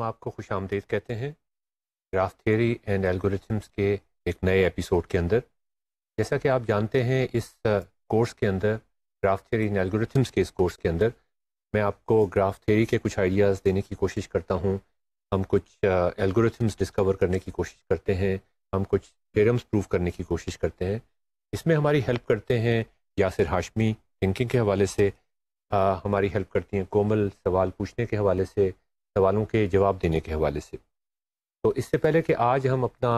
हम आपको खुश आमदीद कहते हैं ग्राफ थेरी एंड एल्गोरिथम्स के एक नए एपिसोड के अंदर जैसा कि आप जानते हैं इस कोर्स के अंदर ग्राफ थेरी एंड एल्गोरिथम्स के इस कोर्स के अंदर मैं आपको ग्राफ थेरी के कुछ आइडियाज़ देने की कोशिश करता हूँ हम कुछ एल्गोरिथम्स डिस्कवर करने की कोशिश करते हैं हम कुछ थेरम्स प्रूव करने की कोशिश करते हैं इसमें हमारी हेल्प करते हैं यासिर हाशमी थिंकिंग के हवाले से आ, हमारी हेल्प करती हैं कोमल सवाल पूछने के हवाले से सवालों के जवाब देने के हवाले से तो इससे पहले कि आज हम अपना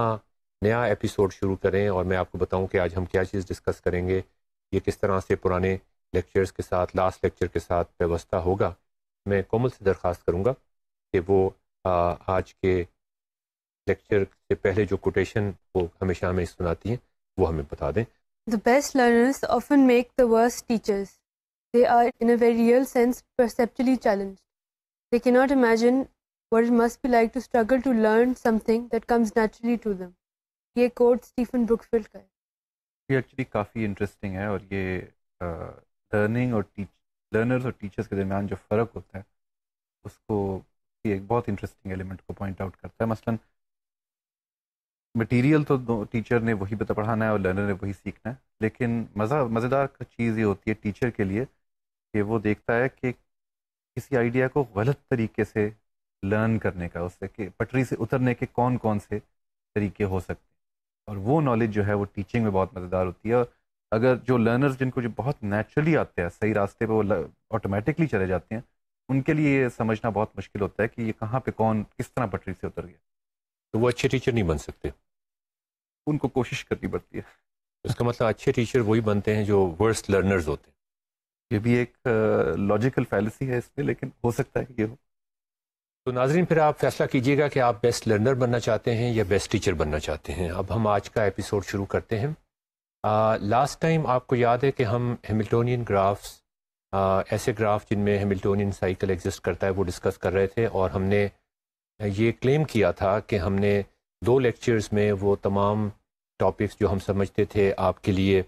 नया एपिसोड शुरू करें और मैं आपको बताऊं कि आज हम क्या चीज़ डिस्कस करेंगे ये किस तरह से पुराने लेक्चर्स के साथ लास्ट लेक्चर के साथ व्यवस्था होगा मैं कोमल से दरख्वास्त करूँगा कि वो आ, आज के लेक्चर से पहले जो कोटेशन वो हमेशा हमें सुनाती हैं वो हमें बता दें the best learners often make the worst teachers they are in a very real sense perceptually challenged They cannot imagine what it must be like to struggle to learn something that comes naturally to them. ये quote Stephen Brookfield का है ये actually काफ़ी interesting है और ये learning और teach learners और टीचर्स के दरमियान जो फ़र्क होता है उसको ये एक बहुत इंटरेस्टिंग एलिमेंट को पॉइंट आउट करता है मसलन मटेरियल तो टीचर ने वही बता पढ़ाना है और लर्नर ने वही सीखना है लेकिन मज़ा मज़ेदार चीज़ ये होती है टीचर के लिए कि वो देखता है कि किसी आइडिया को गलत तरीके से लर्न करने का उससे कि पटरी से उतरने के कौन कौन से तरीके हो सकते हैं और वो नॉलेज जो है वो टीचिंग में बहुत मददगार होती है और अगर जो लर्नर्स जिनको जो बहुत नेचुरली आते हैं सही रास्ते पर वो ऑटोमेटिकली चले जाते हैं उनके लिए ये समझना बहुत मुश्किल होता है कि ये कहाँ पे कौन किस तरह पटरी से उतर गया तो वो अच्छे टीचर नहीं बन सकते उनको कोशिश करनी पड़ती है इसका मतलब अच्छे टीचर वही बनते हैं जो वर्स्ट लर्नर्स होते हैं ये भी एक लॉजिकल फैलसी है इसमें लेकिन हो सकता है ये हो तो नाजरीन फिर आप फैसला कीजिएगा कि आप बेस्ट लर्नर बनना चाहते हैं या बेस्ट टीचर बनना चाहते हैं अब हम आज का एपिसोड शुरू करते हैं लास्ट टाइम आपको याद है कि हम हेमिल्टोनियन ग्राफ्स आ, ऐसे ग्राफ जिनमें हेमिल्टोनियन साइकिल एग्जिस्ट करता है वो डिस्कस कर रहे थे और हमने ये क्लेम किया था कि हमने दो लेक्चर्स में वो तमाम टॉपिक्स जो हम समझते थे आपके लिए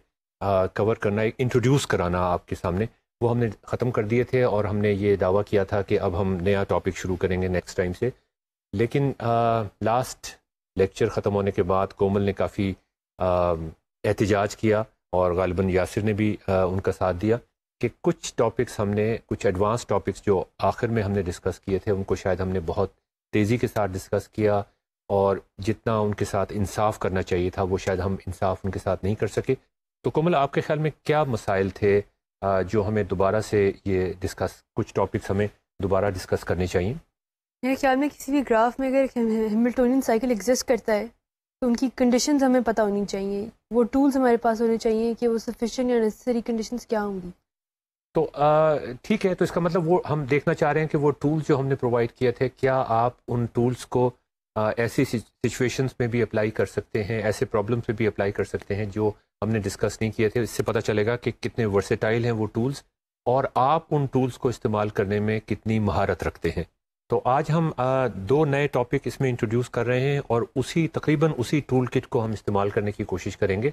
कवर करना एक इंट्रोड्यूस कराना आपके सामने वो हमने ख़त्म कर दिए थे और हमने ये दावा किया था कि अब हम नया टॉपिक शुरू करेंगे नेक्स्ट टाइम से लेकिन लास्ट लेक्चर ख़त्म होने के बाद कोमल ने काफ़ी एहतजाज किया और गालिबा यासिर ने भी आ, उनका साथ दिया कि कुछ टॉपिक्स हमने कुछ एडवांस टॉपिक्स जो आखिर में हमने डिस्कस किए थे उनको शायद हमने बहुत तेज़ी के साथ डिस्कस किया और जितना उनके साथ इंसाफ करना चाहिए था वो शायद हम इंसाफ उनके साथ नहीं कर सके तो कोमल आपके ख्याल में क्या मसाइल थे जो हमें दोबारा से ये डिस्कस कुछ टॉपिक्स हमें दोबारा डिस्कस करने चाहिए मेरे ख्याल में किसी भी ग्राफ में अगर हेमिल्टोनियन साइकिल एग्जिस्ट करता है तो उनकी कंडीशंस हमें पता होनी चाहिए वो टूल्स हमारे पास होने चाहिए कि वो सफिशेंट या नेसेसरी कंडीशंस क्या होंगी तो ठीक है तो इसका मतलब वो हम देखना चाह रहे हैं कि वो टूल्स जो हमने प्रोवाइड किए थे क्या आप उन टूल्स को ऐसी सिचुएशंस में भी अप्लाई कर सकते हैं ऐसे प्रॉब्लम्स में भी अप्लाई कर सकते हैं जो हमने डिस्कस नहीं किए थे इससे पता चलेगा कि कितने वर्सेटाइल हैं वो टूल्स और आप उन टूल्स को इस्तेमाल करने में कितनी महारत रखते हैं तो आज हम दो नए टॉपिक इसमें इंट्रोड्यूस कर रहे हैं और उसी तकरीबन उसी टूल किट को हम इस्तेमाल करने की कोशिश करेंगे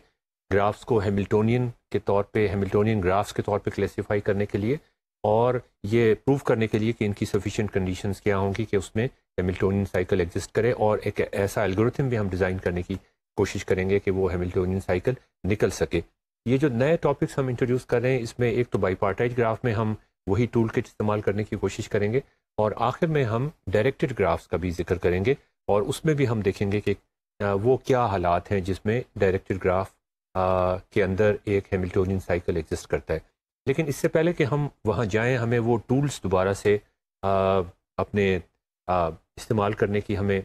ग्राफ्स को हेमिल्टोनियन के तौर पे हेमिल्टोनियन ग्राफ्स के तौर पे क्लासिफाई करने के लिए और ये प्रूव करने के लिए कि इनकी सफिशिएंट कंडीशंस क्या होंगी कि उसमें हेमिल्टोनियन साइकिल एग्जिस्ट करे और एक ऐसा एल्गोरिथम भी हम डिज़ाइन करने की कोशिश करेंगे कि वो हेमिल्टोनियन साइकिल निकल सके ये जो नए टॉपिक्स हम इंट्रोड्यूस कर रहे हैं इसमें एक तो बाईपार्टाइट ग्राफ में हम वही टूल किट इस्तेमाल करने की कोशिश करेंगे और आखिर में हम डायरेक्टेड ग्राफ्स का भी जिक्र करेंगे और उसमें भी हम देखेंगे कि वो क्या हालात हैं जिसमें डायरेक्टेड ग्राफ के अंदर एक हेमिल्टोनियन साइकिल एग्जिस्ट करता है लेकिन इससे पहले कि हम वहाँ जाएं हमें वो टूल्स दोबारा से आ, अपने इस्तेमाल करने की हमें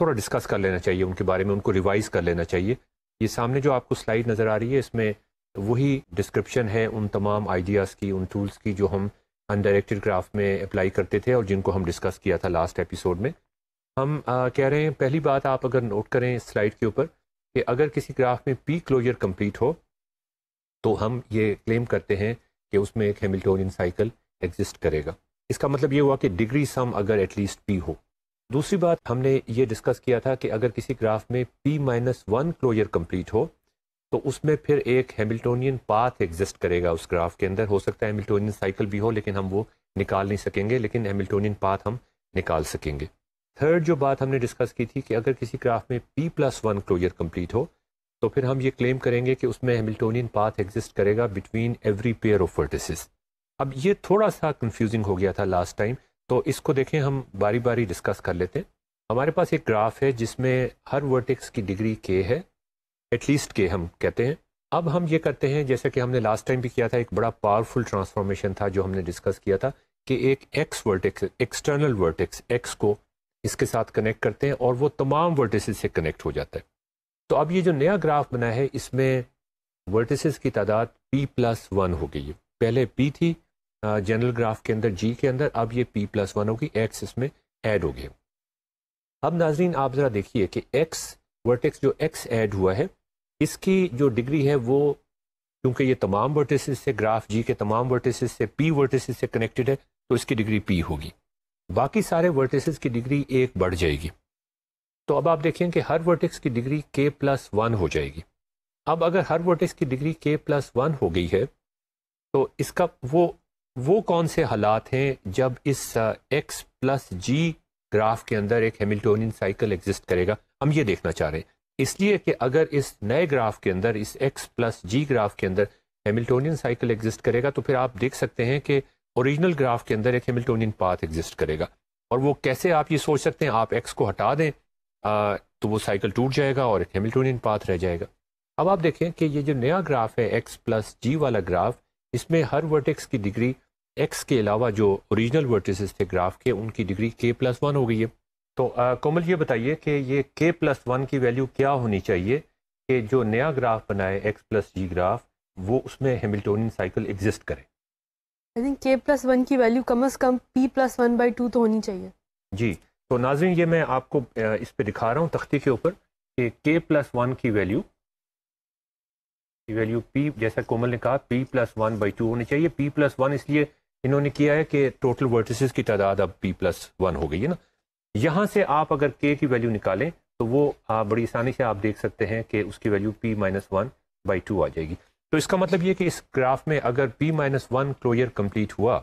थोड़ा डिस्कस कर लेना चाहिए उनके बारे में उनको रिवाइज कर लेना चाहिए ये सामने जो आपको स्लाइड नज़र आ रही है इसमें वही डिस्क्रिप्शन है उन तमाम आइडियाज़ की उन टूल्स की जो हम अनडायरेक्टेड ग्राफ में अप्लाई करते थे और जिनको हम डिस्कस किया था लास्ट एपिसोड में हम आ, कह रहे हैं पहली बात आप अगर नोट करें स्लाइड के ऊपर कि अगर किसी ग्राफ में पी क्लोजर कम्प्लीट हो तो हम ये क्लेम करते हैं कि उसमें एक हेमिल्टोनियन साइकिल एग्जिस्ट करेगा इसका मतलब ये हुआ कि डिग्री सम अगर एटलीस्ट पी हो दूसरी बात हमने ये डिस्कस किया था कि अगर किसी ग्राफ में P minus one closure complete हो तो उसमें फिर एक हेमिल्टोनियन पाथ एग्जिस्ट करेगा उस ग्राफ के अंदर हो सकता है हेमिल्टोनियन साइकिल भी हो लेकिन हम वो निकाल नहीं सकेंगे लेकिन हेमिल्टोनियन पाथ हम निकाल सकेंगे थर्ड जो बात हमने डिस्कस की थी कि अगर किसी ग्राफ में P plus one closure complete हो तो फिर हम ये क्लेम करेंगे कि उसमें हेमिल्टोनियन पाथ एग्जिस्ट करेगा between every pair of vertices अब ये थोड़ा सा कंफ्यूजिंग हो गया था लास्ट टाइम तो इसको देखें हम बारी बारी डिस्कस कर लेते हैं हमारे पास एक ग्राफ है जिसमें हर वर्टेक्स की डिग्री के है एटलीस्ट के हम कहते हैं अब हम ये करते हैं जैसे कि हमने लास्ट टाइम भी किया था एक बड़ा पावरफुल ट्रांसफॉर्मेशन था जो हमने डिस्कस किया था कि एक X vertex external vertex X को इसके साथ कनेक्ट करते हैं और वो तमाम वर्टिसेस से कनेक्ट हो जाता है तो अब ये जो नया ग्राफ बना है इसमें वर्टिसेस की तादाद पी प्लस वन हो गई है पहले पी थी जनरल ग्राफ के अंदर जी के अंदर अब ये पी प्लस वन होगी एक्स इसमें ऐड हो गया अब नाजरीन आप ज़रा देखिए कि एक्स वर्टेक्स जो एक्स ऐड हुआ है इसकी जो डिग्री है वो क्योंकि ये तमाम वर्टिसेस से ग्राफ जी के तमाम वर्टिस से पी वर्टिस से कनेक्टेड है तो इसकी डिग्री पी होगी बाकी सारे वर्टिस की डिग्री एक बढ़ जाएगी तो अब आप देखें कि हर वर्टिक्स की डिग्री के प्लस वन हो जाएगी अब अगर हर वर्टिक्स की डिग्री के प्लस वन हो गई है तो इसका वो वो कौन से हालात हैं जब इस एक्स प्लस जी ग्राफ के अंदर एक हेमिल्टोनियन साइकिल एग्जिस्ट करेगा हम ये देखना चाह रहे हैं इसलिए कि अगर इस नए ग्राफ के अंदर इस एक्स प्लस जी ग्राफ के अंदर हेमिल्टोनियन साइकिल एग्जिस्ट करेगा तो फिर आप देख सकते हैं कि ओरिजिनल ग्राफ के अंदर एक हेमिल्टोनियन पाथ एग्जिस्ट करेगा और वो कैसे आप ये सोच सकते हैं आप एक्स को हटा दें आ, तो वो साइकिल टूट जाएगा और एक हेमिल्टोनियन पाथ रह जाएगा अब आप देखें कि ये जो नया ग्राफ है एक्स प्लस जी वाला ग्राफ इसमें हर वर्टेक्स की डिग्री एक्स के अलावा जो ओरिजिनल वर्टिसेस थे ग्राफ के उनकी डिग्री के प्लस वन हो गई है तो आ, कोमल ये बताइए कि ये के प्लस वन की वैल्यू क्या होनी चाहिए कि जो नया ग्राफ बनाए एक्स प्लस जी ग्राफ वो उसमें हेमिल्टोनियन साइकिल एग्जिस्ट करे I think K plus one की वैल्यू कम अज़ कम P plus one by two तो होनी चाहिए जी तो नाजरीन ये मैं आपको इस पर दिखा रहा हूँ तख्ती के ऊपर कि के प्लस वन की वैल्यू की वैल्यू पी जैसा कोमल ने कहा P plus one by two होनी चाहिए पी प्लस वन इसलिए इन्होंने किया है कि टोटल वर्टिसेस की तादाद अब पी प्लस वन हो गई है ना यहाँ से आप अगर के की वैल्यू निकालें तो वो आप बड़ी आसानी से आप देख सकते हैं कि उसकी value P minus one by two आ जाएगी तो इसका मतलब ये कि इस ग्राफ में अगर P minus one closure complete हुआ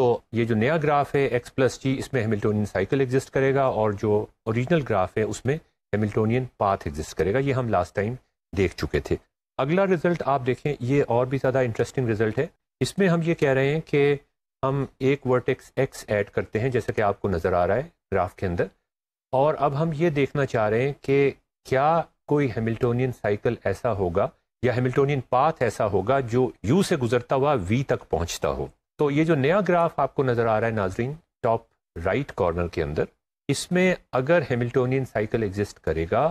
तो ये जो नया ग्राफ है एक्स प्लस जी इसमें हेमिल्टोनियन साइकिल एग्जिस्ट करेगा और जो ओरिजिनल ग्राफ है उसमें हेमिल्टोनियन पाथ एग्जिस्ट करेगा ये हम लास्ट टाइम देख चुके थे अगला रिज़ल्ट आप देखें ये और भी ज़्यादा इंटरेस्टिंग रिज़ल्ट है इसमें हम ये कह रहे हैं कि हम एक वर्टेक्स एक्स ऐड करते हैं जैसा कि आपको नज़र आ रहा है ग्राफ के अंदर और अब हम ये देखना चाह रहे हैं कि क्या कोई हेमिल्टोनियन साइकिल ऐसा होगा या हेमिल्टोनियन पाथ ऐसा होगा जो यू से गुजरता हुआ वी तक पहुंचता हो तो ये जो नया ग्राफ आपको नज़र आ रहा है नाजरीन टॉप राइट कॉर्नर के अंदर इसमें अगर हेमिल्टोनियन साइकिल एग्जिस्ट करेगा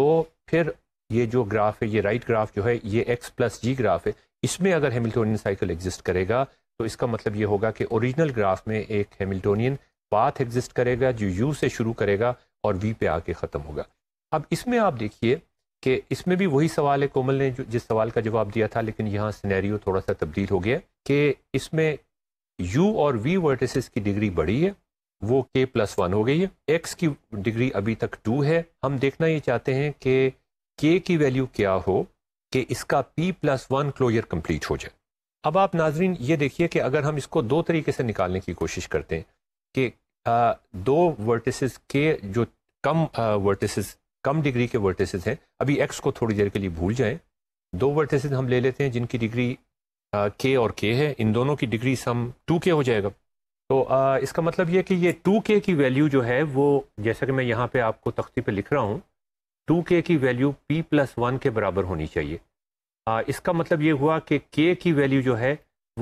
तो फिर ये जो ग्राफ है ये राइट ग्राफ जो है ये एक्स प्लस जी ग्राफ है इसमें अगर हेमिल्टोनियन साइकिल एग्जिस्ट करेगा तो इसका मतलब ये होगा कि ओरिजिनल ग्राफ में एक हेमिल्टोनियन पाथ एग्जिस्ट करेगा जो यू से शुरू करेगा और वी पे आके ख़त्म होगा अब इसमें आप देखिए कि इसमें भी वही सवाल है कोमल ने जिस सवाल का जवाब दिया था लेकिन यहाँ सिनेरियो थोड़ा सा तब्दील हो गया कि इसमें यू और वी वर्टिस की डिग्री बढ़ी है वो के प्लस वन हो गई है एक्स की डिग्री अभी तक टू है हम देखना ये चाहते हैं कि के की वैल्यू क्या हो कि इसका P plus one closure complete हो जाए अब आप नाजरीन ये देखिए कि अगर हम इसको दो तरीके से निकालने की कोशिश करते हैं कि आ, दो वर्टिसेस के जो कम आ, वर्टिसेस कम डिग्री के वर्टिसेस हैं अभी एक्स को थोड़ी देर के लिए भूल जाएं दो वर्टिसेस हम ले लेते हैं जिनकी डिग्री के और के है इन दोनों की डिग्री सम टू के हो जाएगा तो आ, इसका मतलब ये कि ये टू के की वैल्यू जो है वो जैसा कि मैं यहाँ पे आपको तख्ती पे लिख रहा हूँ टू के की वैल्यू पी प्लस वन के बराबर होनी चाहिए आ, इसका मतलब ये हुआ कि के की वैल्यू जो है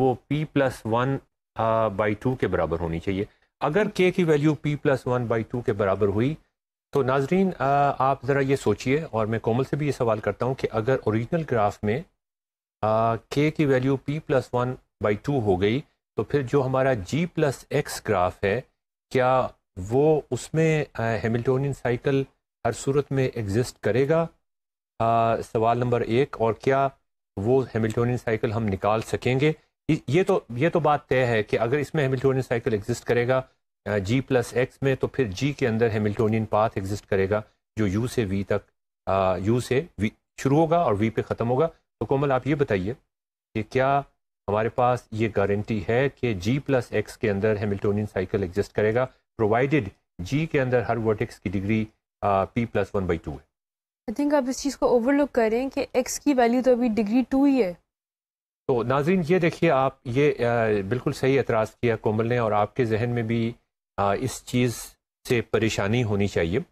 वो P plus one by two के बराबर होनी चाहिए अगर के की value P plus one by two के बराबर हुई तो नाजरीन आ, आप ज़रा ये सोचिए और मैं कोमल से भी ये सवाल करता हूँ कि अगर ओरिजिनल ग्राफ में के की value P plus one by two हो गई तो फिर जो हमारा जी प्लस एक्स ग्राफ है क्या वो उसमें हेमिल्टोनियन साइकिल हर सूरत में एग्जिस्ट करेगा आ, सवाल नंबर एक और क्या वो हेमिल्टोनियन साइकिल हम निकाल सकेंगे ये तो ये तो बात तय है कि अगर इसमें हेमिल्टोनियन साइकिल एग्जिस्ट करेगा जी प्लस एक्स में तो फिर जी के अंदर हेमिल्टोनियन पाथ एग्जिस्ट करेगा जो यू से वी तक आ, यू से वी शुरू होगा और वी पे ख़त्म होगा तो कोमल आप ये बताइए कि क्या हमारे पास ये गारंटी है कि जी प्लस एक्स के अंदर हेमिल्टोनियन साइकिल एग्जिस्ट करेगा प्रोवाइडेड जी के अंदर हर वर्टेक्स की degree P plus one by two है आई थिंक आप इस चीज़ को ओवरलुक करें कि एक्स की वैल्यू तो अभी डिग्री टू ही है तो नाजरीन ये देखिए आप ये आ, बिल्कुल सही एतराज़ किया कोमल ने और आपके जहन में भी आ, इस चीज़ से परेशानी होनी चाहिए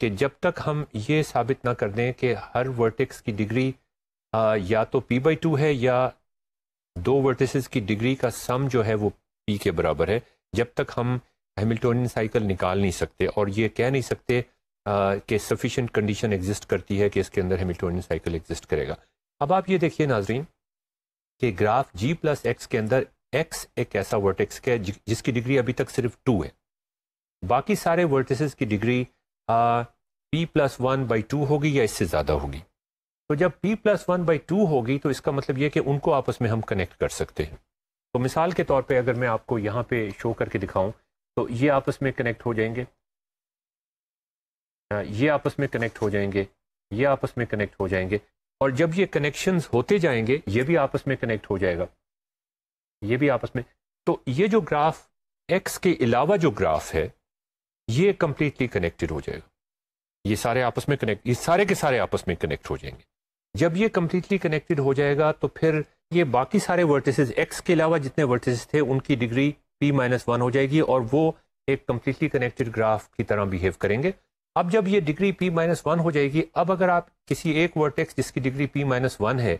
कि जब तक हम ये साबित ना कर दें कि हर वर्टिक्स की डिग्री आ, या तो पी बाई टू है या दो वर्टिसेस की डिग्री का सम जो है वो पी के बराबर है जब तक हम हेमिल्टोनियन साइकिल निकाल नहीं सकते और ये कह नहीं सकते के सफिशेंट कंडीशन एग्जिस्ट करती है कि इसके अंदर हेमिल्टोनियन साइकिल एग्जिस्ट करेगा अब आप ये देखिए नाजरीन कि ग्राफ जी प्लस एक्स के अंदर एक्स एक ऐसा वर्टेक्स है जिसकी डिग्री अभी तक सिर्फ टू है बाकी सारे वर्टिसेस की degree P plus one by two होगी या इससे ज़्यादा होगी तो जब P plus one by two होगी तो इसका मतलब यह कि उनको आपस में हम कनेक्ट कर सकते हैं तो मिसाल के तौर पे अगर मैं आपको यहाँ पे शो करके दिखाऊं तो ये आपस में कनेक्ट हो जाएंगे ये आपस में कनेक्ट हो जाएंगे ये आपस में कनेक्ट हो जाएंगे और जब ये कनेक्शन होते जाएंगे ये भी आपस में कनेक्ट हो जाएगा ये भी आपस में तो ये जो ग्राफ एक्स के अलावा जो ग्राफ है ये कंप्लीटली कनेक्टेड हो जाएगा ये सारे आपस में कनेक्ट ये सारे के सारे आपस में कनेक्ट हो जाएंगे जब ये कंप्लीटली कनेक्टेड हो जाएगा तो फिर ये बाकी सारे वर्टिसेस एक्स के अलावा जितने वर्टिसेस थे उनकी डिग्री पी माइनस वन हो जाएगी और वो एक कंप्लीटली कनेक्टेड ग्राफ की तरह बिहेव करेंगे अब जब ये डिग्री पी माइनस वन हो जाएगी अब अगर आप किसी एक वर्टेक्स जिसकी डिग्री पी माइनस वन है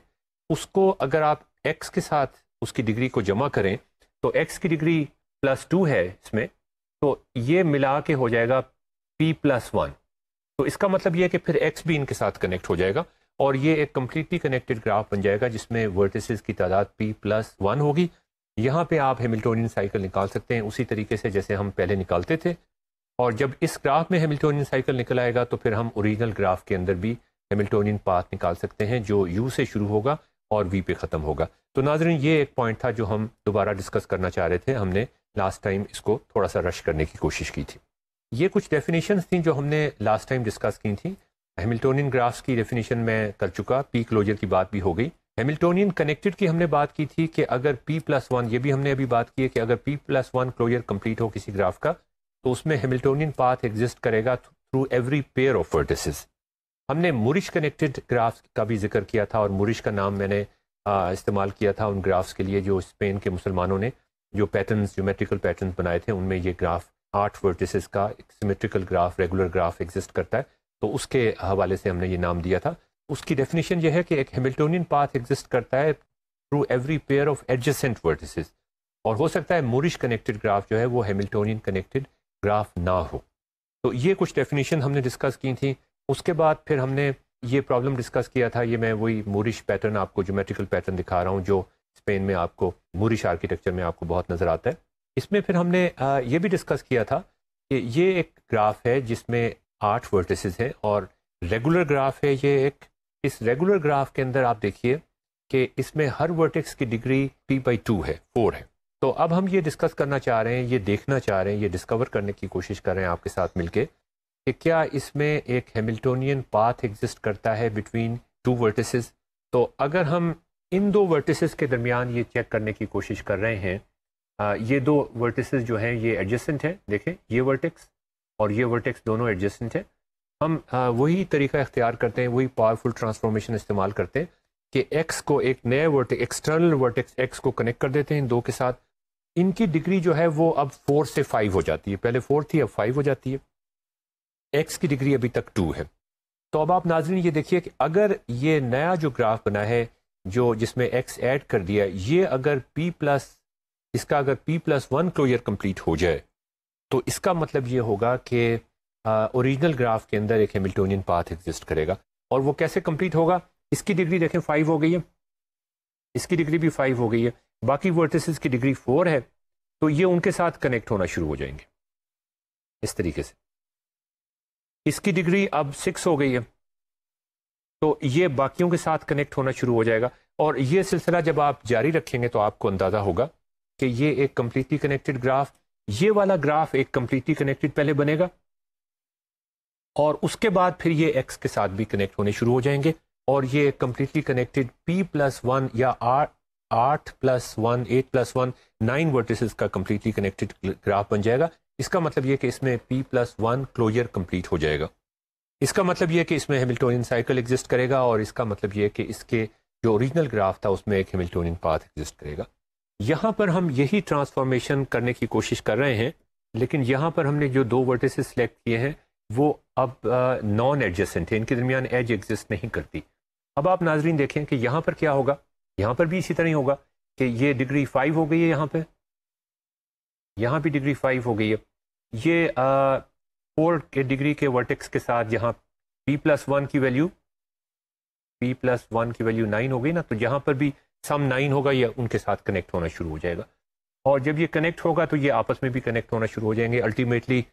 उसको अगर आप एक्स के साथ उसकी डिग्री को जमा करें तो एक्स की डिग्री प्लस टू है इसमें तो ये मिला के हो जाएगा पी प्लस वन तो इसका मतलब यह है कि फिर एक्स भी इनके साथ कनेक्ट हो जाएगा और ये एक कम्प्लीटली कनेक्टेड ग्राफ बन जाएगा जिसमें वर्टिस की तादाद पी प्लस वन होगी यहाँ पर आप हेमिल्टोनियन साइकिल निकाल सकते हैं उसी तरीके से जैसे हम पहले निकालते थे और जब इस ग्राफ में हेमिल्टोनियन साइकिल निकल आएगा तो फिर हम ओरिजिनल ग्राफ के अंदर भी हेमिल्टोनियन पाथ निकाल सकते हैं जो यू से शुरू होगा और वी पे ख़त्म होगा तो नाजरन ये एक पॉइंट था जो हम दोबारा डिस्कस करना चाह रहे थे हमने लास्ट टाइम इसको थोड़ा सा रश करने की कोशिश की थी ये कुछ डेफिनेशन थी जो हमने लास्ट टाइम डिस्कस की थी हेमिल्टोनियन ग्राफ्स की डेफिनेशन मैं कर चुका पी क्लोजर की बात भी हो गई हेमिल्टोनियन कनेक्टेड की हमने बात की थी कि अगर पी प्लस वन ये भी हमने अभी बात की है कि अगर P plus one closure complete हो किसी ग्राफ का तो उसमें हेमिल्टोनियन पाथ एग्जिस्ट करेगा through every pair of vertices हमने मुरिश कनेक्टेड ग्राफ्स का भी जिक्र किया था और मुरिश का नाम मैंने इस्तेमाल किया था उन ग्राफ्स के लिए जो स्पेन के मुसलमानों ने जो पैटर्न जोमेट्रिकल पैटर्न बनाए थे उनमें ये ग्राफ आठ वर्टिसेस का एक symmetrical graph regular graph exist करता है तो उसके हवाले से हमने ये नाम दिया था उसकी डेफिनेशन यह है कि एक हेमिल्टोनियन पाथ एग्जिस्ट करता है through every pair of adjacent vertices और हो सकता है मुरिश कनेक्टेड ग्राफ जो है वो हेमिल्टोनियन कनेक्टेड ग्राफ ना हो तो ये कुछ डेफिनेशन हमने डिस्कस की थी उसके बाद फिर हमने ये प्रॉब्लम डिस्कस किया था ये मैं वही मूरिश पैटर्न आपको जोमेट्रिकल पैटर्न दिखा रहा हूँ जो स्पेन में आपको मूरिश आर्किटेक्चर में आपको बहुत नज़र आता है इसमें फिर हमने ये भी डिस्कस किया था कि ये एक ग्राफ है जिसमें आठ वर्टिसेस हैं और रेगुलर ग्राफ है ये एक इस रेगुलर ग्राफ के अंदर आप देखिए कि इसमें हर वर्टिक्स की डिग्री पी बाई टू है फोर है तो अब हम ये डिस्कस करना चाह रहे हैं ये देखना चाह रहे हैं ये डिस्कवर करने की कोशिश कर रहे हैं आपके साथ मिलके कि क्या इसमें एक हेमिल्टोनियन पाथ एग्जिस्ट करता है बिटवीन टू वर्टिस तो अगर हम इन दो वर्टिस के दरमियान ये चेक करने की कोशिश कर रहे हैं आ, ये दो वर्टिसेस जो हैं ये एडजस्टेंट हैं देखें ये वर्टिक्स और ये वर्टिक्स दोनों एडजस्टेंट हैं हम वही तरीका इख्तियार करते हैं वही पावरफुल ट्रांसफॉर्मेशन इस्तेमाल करते हैं कि एक्स को एक नए वर्टेक्स एक्सटर्नल वर्टिक्स एक्स को कनेक्ट कर देते हैं इन दो के साथ इनकी डिग्री जो है वो अब फोर से फाइव हो जाती है पहले फोर थी अब फाइव हो जाती है एक्स की डिग्री अभी तक टू है तो अब आप नाजरीन ये देखिए कि अगर ये नया जो ग्राफ बना है जो जिसमें एक्स ऐड कर दिया ये अगर पी प्लस इसका अगर P plus one closure complete हो जाए तो इसका मतलब ये होगा कि ओरिजिनल ग्राफ के अंदर एक हेमिल्टोनियन पाथ एग्जिस्ट करेगा और वो कैसे कम्प्लीट होगा इसकी डिग्री देखें फाइव हो गई है इसकी डिग्री भी फाइव हो गई है बाकी वर्टिसेस की डिग्री फोर है तो ये उनके साथ कनेक्ट होना शुरू हो जाएंगे इस तरीके से इसकी डिग्री अब सिक्स हो गई है तो ये बाकियों के साथ कनेक्ट होना शुरू हो जाएगा और ये सिलसिला जब आप जारी रखेंगे तो आपको अंदाज़ा होगा कि ये एक कम्प्लीटली कनेक्टेड ग्राफ ये वाला ग्राफ एक कम्प्लीटली कनेक्टेड पहले बनेगा और उसके बाद फिर ये एक्स के साथ भी कनेक्ट होने शुरू हो जाएंगे और ये completely connected P plus one या आर आठ plus one eight plus one nine vertices का कम्प्लीटली कनेक्टेड ग्राफ बन जाएगा इसका मतलब यह कि इसमें P plus one closure complete हो जाएगा इसका मतलब यह कि इसमें हेमिल्टोनियन साइकिल एग्जिस्ट करेगा और इसका मतलब यह कि इसके जो ओरिजिनल ग्राफ था उसमें एक हेमिल्टोनियन पाथ एग्जिस्ट करेगा यहाँ पर हम यही ट्रांसफॉर्मेशन करने की कोशिश कर रहे हैं लेकिन यहाँ पर हमने जो दो वर्टिसेस सेलेक्ट किए हैं वो अब नॉन एडजेसेंट है इनके दरमियान एज एग्जिस्ट नहीं करती अब आप नाजरीन देखें कि यहाँ पर क्या होगा यहाँ पर भी इसी तरह ही होगा कि ये डिग्री फाइव हो गई है यहाँ पे यहाँ भी डिग्री फाइव हो गई है ये फोर के डिग्री के वर्टेक्स के साथ यहाँ पी प्लस वन की वैल्यू पी प्लस वन की वैल्यू नाइन हो गई ना तो यहाँ पर भी सम नाइन होगा या उनके साथ कनेक्ट होना शुरू हो जाएगा और जब ये कनेक्ट होगा तो ये आपस में भी कनेक्ट होना शुरू हो जाएंगे अल्टीमेटली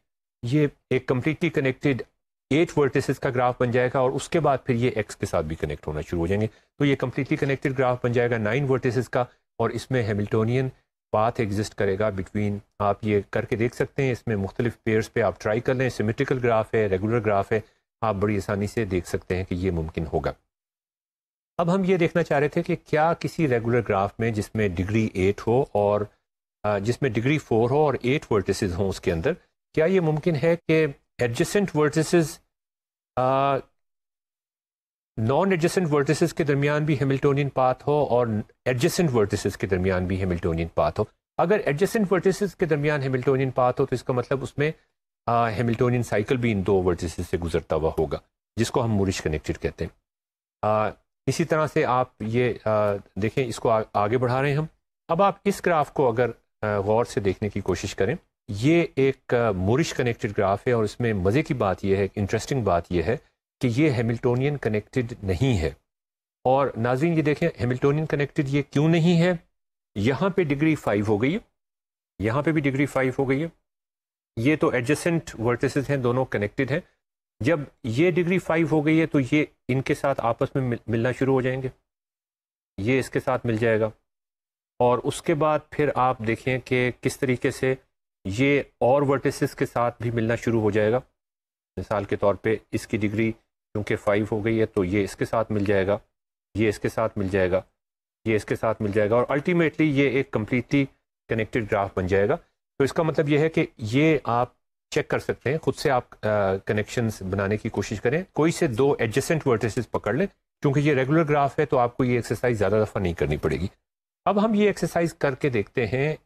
ये एक कम्प्लीटली कनेक्टेड एट वर्टिसेस का ग्राफ बन जाएगा और उसके बाद फिर ये एक्स के साथ भी कनेक्ट होना शुरू हो जाएंगे तो ये कम्प्लीटली कनेक्टेड ग्राफ बन जाएगा नाइन वर्टिसेस का और इसमें हेमिल्टोनियन पाथ एग्जिस्ट करेगा बिटवीन आप ये करके देख सकते हैं इसमें मुख्तलिफ पेयर्स पे आप ट्राई कर लें सिमेट्रिकल ग्राफ है रेगुलर ग्राफ है आप बड़ी आसानी से देख सकते हैं कि ये मुमकिन होगा अब हम ये देखना चाह रहे थे कि क्या किसी रेगुलर ग्राफ में जिसमें डिग्री एट हो और जिसमें डिग्री फोर हो और एट वर्टिसेस हों उसके अंदर क्या ये मुमकिन है कि adjacent vertices non adjacent vertices के दरमियान भी हेमिल्टोनियन पाथ हो और एडजसेंट वर्टिसेस के दरमियान भी हेमिल्टोनियन पाथ हो अगर एडजसेंट वर्टिसेस के दरमियान हेमिल्टोनियन पाथ हो तो इसका मतलब उसमें हेमिल्टोनियन साइकिल भी इन दो वर्टिसेस से गुजरता हुआ होगा जिसको हम मूरिश कनेक्टेड कहते हैं आ, इसी तरह से आप ये आ, देखें इसको आ, आगे बढ़ा रहे हैं हम अब आप इस ग्राफ को अगर गौर से देखने की कोशिश करें ये एक मोरिश कनेक्टेड ग्राफ है और इसमें मज़े की बात यह है इंटरेस्टिंग बात यह है कि ये हेमिल्टोनियन कनेक्टेड नहीं है और नाजीन ये देखें हेमिल्टोनियन कनेक्टेड ये क्यों नहीं है यहाँ पे डिग्री फाइव हो गई है यहाँ पे भी डिग्री फाइव हो गई है ये तो एडजसेंट वर्टिसेस हैं दोनों कनेक्टेड हैं जब ये डिग्री फाइव हो गई है तो ये इनके साथ आपस में मिलना शुरू हो जाएंगे ये इसके साथ मिल जाएगा और उसके बाद फिर आप देखें कि किस तरीके से ये और वर्टिसेस के साथ भी मिलना शुरू हो जाएगा मिसाल के तौर पे इसकी डिग्री क्योंकि फाइव हो गई है तो ये इसके साथ मिल जाएगा ये इसके साथ मिल जाएगा ये इसके साथ मिल जाएगा और अल्टीमेटली ये एक कम्प्लीटली कनेक्टेड ग्राफ बन जाएगा तो इसका मतलब ये है कि ये आप चेक कर सकते हैं खुद से आप कनेक्शंस बनाने की कोशिश करें कोई से दो एडजस्टेंट वर्टिसेस पकड़ लें क्योंकि ये रेगुलर ग्राफ है तो आपको ये एक्सरसाइज ज़्यादा दफ़ा नहीं करनी पड़ेगी अब हम ये एक्सरसाइज करके देखते हैं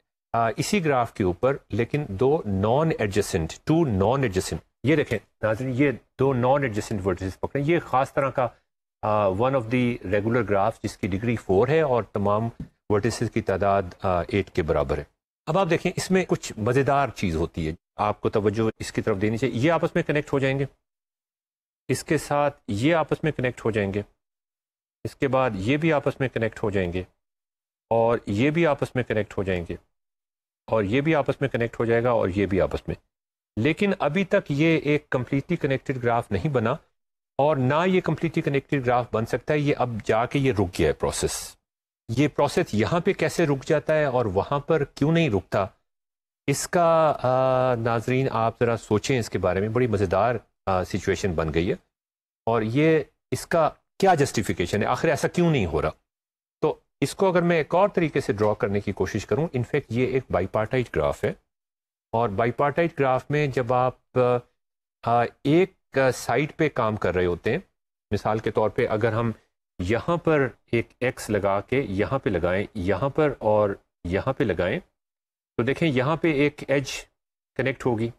इसी ग्राफ के ऊपर लेकिन दो non adjacent two non adjacent ये देखें नाजरीन ये दो नॉन एडजसेंट वर्टिसेस पकड़ें ये ख़ास तरह का one of the regular graph जिसकी डिग्री फोर है और तमाम वर्टिसेस की तादाद एट के बराबर है अब आप देखें इसमें कुछ मज़ेदार चीज़ होती है आपको तवज्जो इसकी तरफ देनी चाहिए ये आपस में कनेक्ट हो जाएंगे इसके साथ ये आपस में कनेक्ट हो जाएंगे इसके बाद ये भी आपस में कनेक्ट हो जाएंगे और ये भी आपस में कनेक्ट हो जाएंगे और ये भी आपस में कनेक्ट हो जाएगा और ये भी आपस में लेकिन अभी तक ये एक कम्प्लीटली कनेक्टेड ग्राफ नहीं बना और ना ये कम्प्लीटली कनेक्टेड ग्राफ बन सकता है ये अब जाके ये रुक गया है प्रोसेस ये प्रोसेस यहाँ पे कैसे रुक जाता है और वहाँ पर क्यों नहीं रुकता इसका आ, नाजरीन आप ज़रा सोचें इसके बारे में बड़ी मज़ेदार सिचुएशन बन गई है और ये इसका क्या जस्टिफिकेशन है आखिर ऐसा क्यों नहीं हो रहा इसको अगर मैं एक और तरीके से ड्रॉ करने की कोशिश करूं इनफैक्ट ये एक बाईपार्टाइट ग्राफ है और बाईपार्टाइट ग्राफ में जब आप एक साइड पे काम कर रहे होते हैं मिसाल के तौर पे अगर हम यहाँ पर एक एक्स लगा के यहाँ पे लगाएं यहाँ पर और यहाँ पे लगाएं तो देखें यहाँ पे एक एज कनेक्ट होगी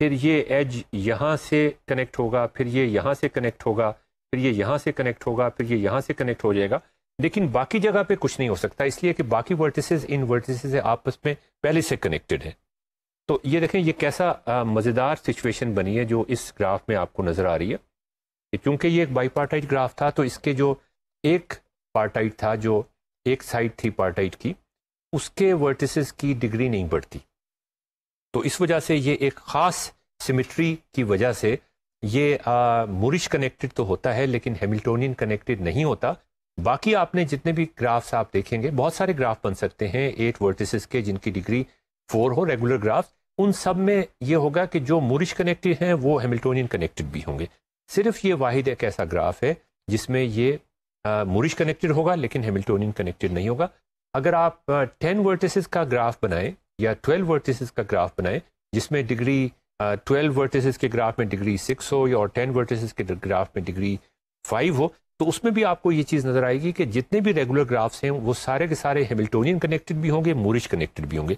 फिर ये एज यहाँ से कनेक्ट होगा फिर ये यहाँ से कनेक्ट होगा फिर ये यहाँ से कनेक्ट होगा फिर ये यहाँ से कनेक्ट हो जाएगा लेकिन बाकी जगह पे कुछ नहीं हो सकता इसलिए कि बाकी वर्टिसेस इन वर्टिसेस आपस में पहले से कनेक्टेड हैं तो ये देखें ये कैसा मज़ेदार सिचुएशन बनी है जो इस ग्राफ में आपको नज़र आ रही है क्योंकि ये एक बाईपार्टाइट ग्राफ था तो इसके जो एक पार्टाइट था जो एक साइड थी पार्टाइट की उसके वर्टिसेस की डिग्री नहीं बढ़ती तो इस वजह से ये एक ख़ास सिमिट्री की वजह से ये मुरिश कनेक्टेड तो होता है लेकिन हेमिल्टोनियन कनेक्टेड नहीं होता बाकी आपने जितने भी ग्राफ्स आप देखेंगे बहुत सारे ग्राफ बन सकते हैं एट वर्टिसेस के जिनकी डिग्री फोर हो रेगुलर ग्राफ्स उन सब में ये होगा कि जो मूरिश कनेक्टेड हैं वो हेमिल्टोनियन कनेक्टेड भी होंगे सिर्फ ये वाहिद एक ऐसा ग्राफ है जिसमें ये मूरिश कनेक्टेड होगा लेकिन हेमिल्टोनियन कनेक्टेड नहीं होगा अगर आप टेन वर्टिसेस का ग्राफ बनाएं या ट्वेल्व वर्टिसेस का ग्राफ बनाएं जिसमें डिग्री ट्वेल्व वर्टिसेस के ग्राफ में डिग्री सिक्स हो या टेन वर्टिसेस के ग्राफ में डिग्री फाइव हो तो उसमें भी आपको ये चीज़ नज़र आएगी कि जितने भी रेगुलर ग्राफ्स हैं वो सारे के सारे हेमिल्टोनियन कनेक्टेड भी होंगे मूरिश कनेक्टेड भी होंगे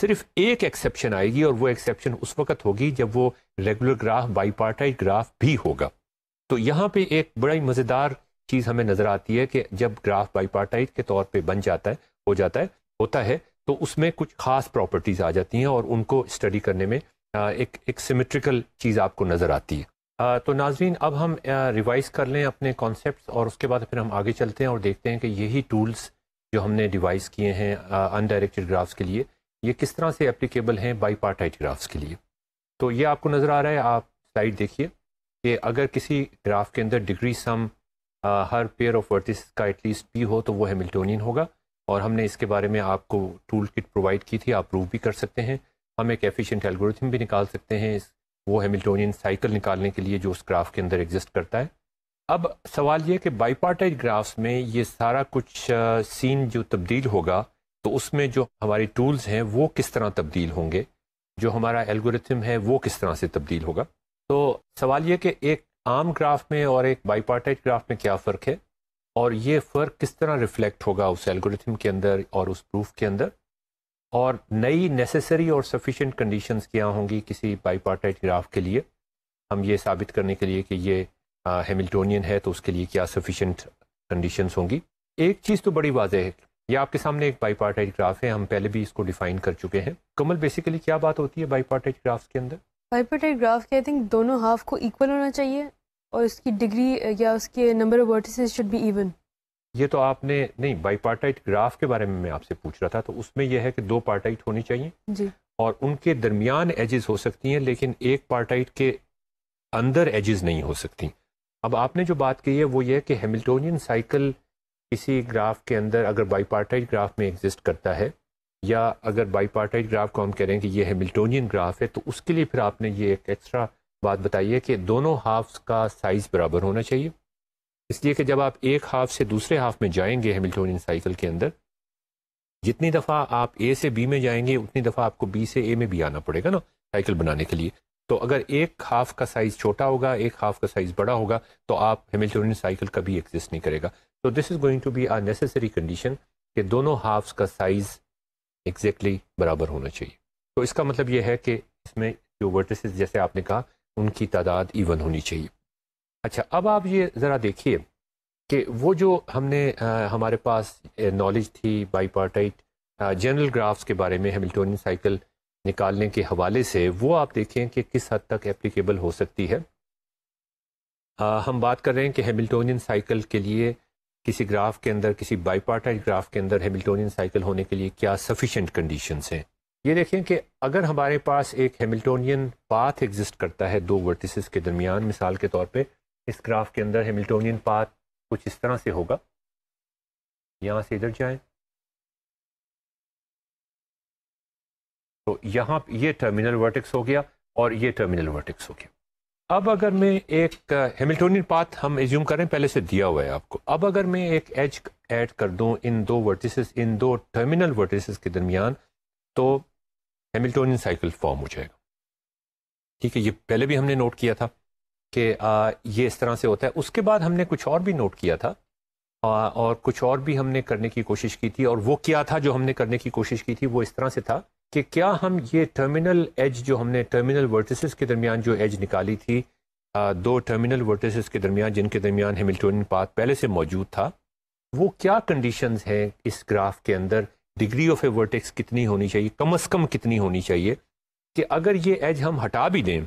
सिर्फ एक एक्सेप्शन आएगी और वो एक्सेप्शन उस वक्त होगी जब वो रेगुलर ग्राफ बाईपार्टाइट ग्राफ भी होगा तो यहाँ पे एक बड़ा ही मज़ेदार चीज़ हमें नज़र आती है कि जब ग्राफ बाईपार्टाइट के तौर पर बन जाता है हो जाता है होता है तो उसमें कुछ खास प्रॉपर्टीज़ आ जाती हैं और उनको स्टडी करने में एक एक सिमेट्रिकल चीज़ आपको नज़र आती है तो नाजरीन अब हम रिवाइज कर लें अपने कॉन्सेप्ट और उसके बाद फिर हम आगे चलते हैं और देखते हैं कि यही टूल्स जो हमने डिवाइस किए हैं अनडायरेक्टेड ग्राफ्स के लिए ये किस तरह से एप्लीकेबल हैं बाई पार्टाइट ग्राफ्स के लिए तो ये आपको नज़र आ रहा है आप स्लाइड देखिए कि अगर किसी ग्राफ के अंदर डिग्री सम आ, हर पेयर ऑफ वर्टिस का एटलीस्ट पी हो तो वो हेमिल्टोनियन होगा और हमने इसके बारे में आपको टूल किट प्रोवाइड की थी आप प्रूव भी कर सकते हैं हम एक एफिशिएंट एल्गोरिथम भी निकाल सकते हैं इस वो हेमिल्टोनियन साइकिल निकालने के लिए जो उस ग्राफ के अंदर एग्जिस्ट करता है अब सवाल यह कि बाईपार्टाइट ग्राफ में ये सारा कुछ सीन जो तब्दील होगा तो उसमें जो हमारे टूल्स हैं वो किस तरह तब्दील होंगे जो हमारा एल्गोरिथम है वो किस तरह से तब्दील होगा तो सवाल यह कि एक आम ग्राफ में और एक बाईपार्टाइट ग्राफ में क्या फ़र्क है और ये फ़र्क किस तरह रिफ्लेक्ट होगा उस एल्गोरिथम के अंदर और उस प्रूफ के अंदर और नई नेसेसरी और सफिशेंट कंडीशंस क्या होंगी किसी बाईपार्टाइट ग्राफ के लिए हम ये साबित करने के लिए कि ये हेमिल्टोनियन है तो उसके लिए क्या सफिशेंट कंडीशंस होंगी एक चीज़ तो बड़ी वाजह है ये आपके सामने एक बाईपार्टाइट ग्राफ है हम पहले भी इसको डिफाइन कर चुके हैं कमल बेसिकली क्या बात होती है बाईपार्टाइट ग्राफ के अंदर बाईपार्टाइट ग्राफ के आई थिंक दोनों हाफ को इक्वल होना चाहिए और उसकी डिग्री या उसके number of vertices should be even ये तो आपने नहीं बाईपार्टाइट ग्राफ के बारे में मैं आपसे पूछ रहा था तो उसमें यह है कि दो पार्टाइट होनी चाहिए जी और उनके दरमियान एजेस हो सकती हैं लेकिन एक पार्टाइट के अंदर एजेस नहीं हो सकती अब आपने जो बात कही है वो ये है कि हेमिल्टोनियन साइकिल किसी ग्राफ के अंदर अगर बाईपार्टाइट ग्राफ में एग्जिस्ट करता है या अगर बाईपार्टाइट ग्राफ को हम कह रहे हैं कि ये हेमिल्टोनियन ग्राफ है तो उसके लिए फिर आपने ये एक एक्स्ट्रा बात बताई है कि दोनों हाफ्स का साइज़ बराबर होना चाहिए इसलिए कि जब आप एक हाफ से दूसरे हाफ में जाएंगे हेमिल्टोनियन साइकिल के अंदर जितनी दफ़ा आप ए से बी में जाएंगे उतनी दफ़ा आपको बी से ए में भी आना पड़ेगा ना साइकिल बनाने के लिए तो अगर एक हाफ का साइज़ छोटा होगा एक हाफ का साइज़ बड़ा होगा तो आप हेमिल्टोनियन साइकिल कभी एग्जिस्ट नहीं करेगा तो this is going to be a necessary condition कि दोनों हाफ का साइज़ एग्जैक्टली बराबर होना चाहिए तो इसका मतलब यह है कि इसमें जो वर्टिसेस जैसे आपने कहा उनकी तादाद इवन होनी चाहिए अच्छा अब आप ये ज़रा देखिए कि वो जो हमने आ, हमारे पास नॉलेज थी बाईपार्टाइट जनरल ग्राफ्स के बारे में हेमिल्टोनियन साइकिल निकालने के हवाले से वो आप देखें कि किस हद तक एप्लीकेबल हो सकती है आ, हम बात कर रहे हैं कि हेमिल्टोनियन साइकिल के लिए किसी ग्राफ के अंदर किसी बाईपार्टाइट ग्राफ के अंदर हेमिल्टोनियन साइकिल होने के लिए क्या सफिशेंट कंडीशन हैं ये देखें कि अगर हमारे पास एक हेमिल्टोनियन पाथ एग्जिस्ट करता है दो वर्टिसेस के दरमियान मिसाल के तौर पर इस ग्राफ के अंदर हेमिल्टोनियन पाथ कुछ इस तरह से होगा यहाँ से इधर जाए तो यहाँ ये टर्मिनल वर्टेक्स हो गया और ये टर्मिनल वर्टेक्स हो गया अब अगर मैं एक हेमिल्टोनियन पाथ हम एज्यूम करें पहले से दिया हुआ है आपको अब अगर मैं एक एज ऐड कर दूं इन दो वर्टिसेस इन दो टर्मिनल वर्टिसेस के दरमियान तो हेमिल्टोनियन साइकिल फॉर्म हो जाएगा ठीक है ये पहले भी हमने नोट किया था कि ये इस तरह से होता है उसके बाद हमने कुछ और भी नोट किया था आ, और कुछ और भी हमने करने की कोशिश की थी और वो क्या था जो हमने करने की कोशिश की थी वो इस तरह से था कि क्या हम ये टर्मिनल एज जो हमने टर्मिनल वर्टिस के दरमियान जो एज निकाली थी आ, दो टर्मिनल वर्टिस के दरमियान जिनके दरमियान हेमिल्टोनियन पाथ पहले से मौजूद था वो क्या कंडीशन है इस ग्राफ के अंदर डिग्री ऑफ ए वर्टिक्स कितनी होनी चाहिए कम अज़ कम कितनी होनी चाहिए कि अगर ये एज हम हटा भी दें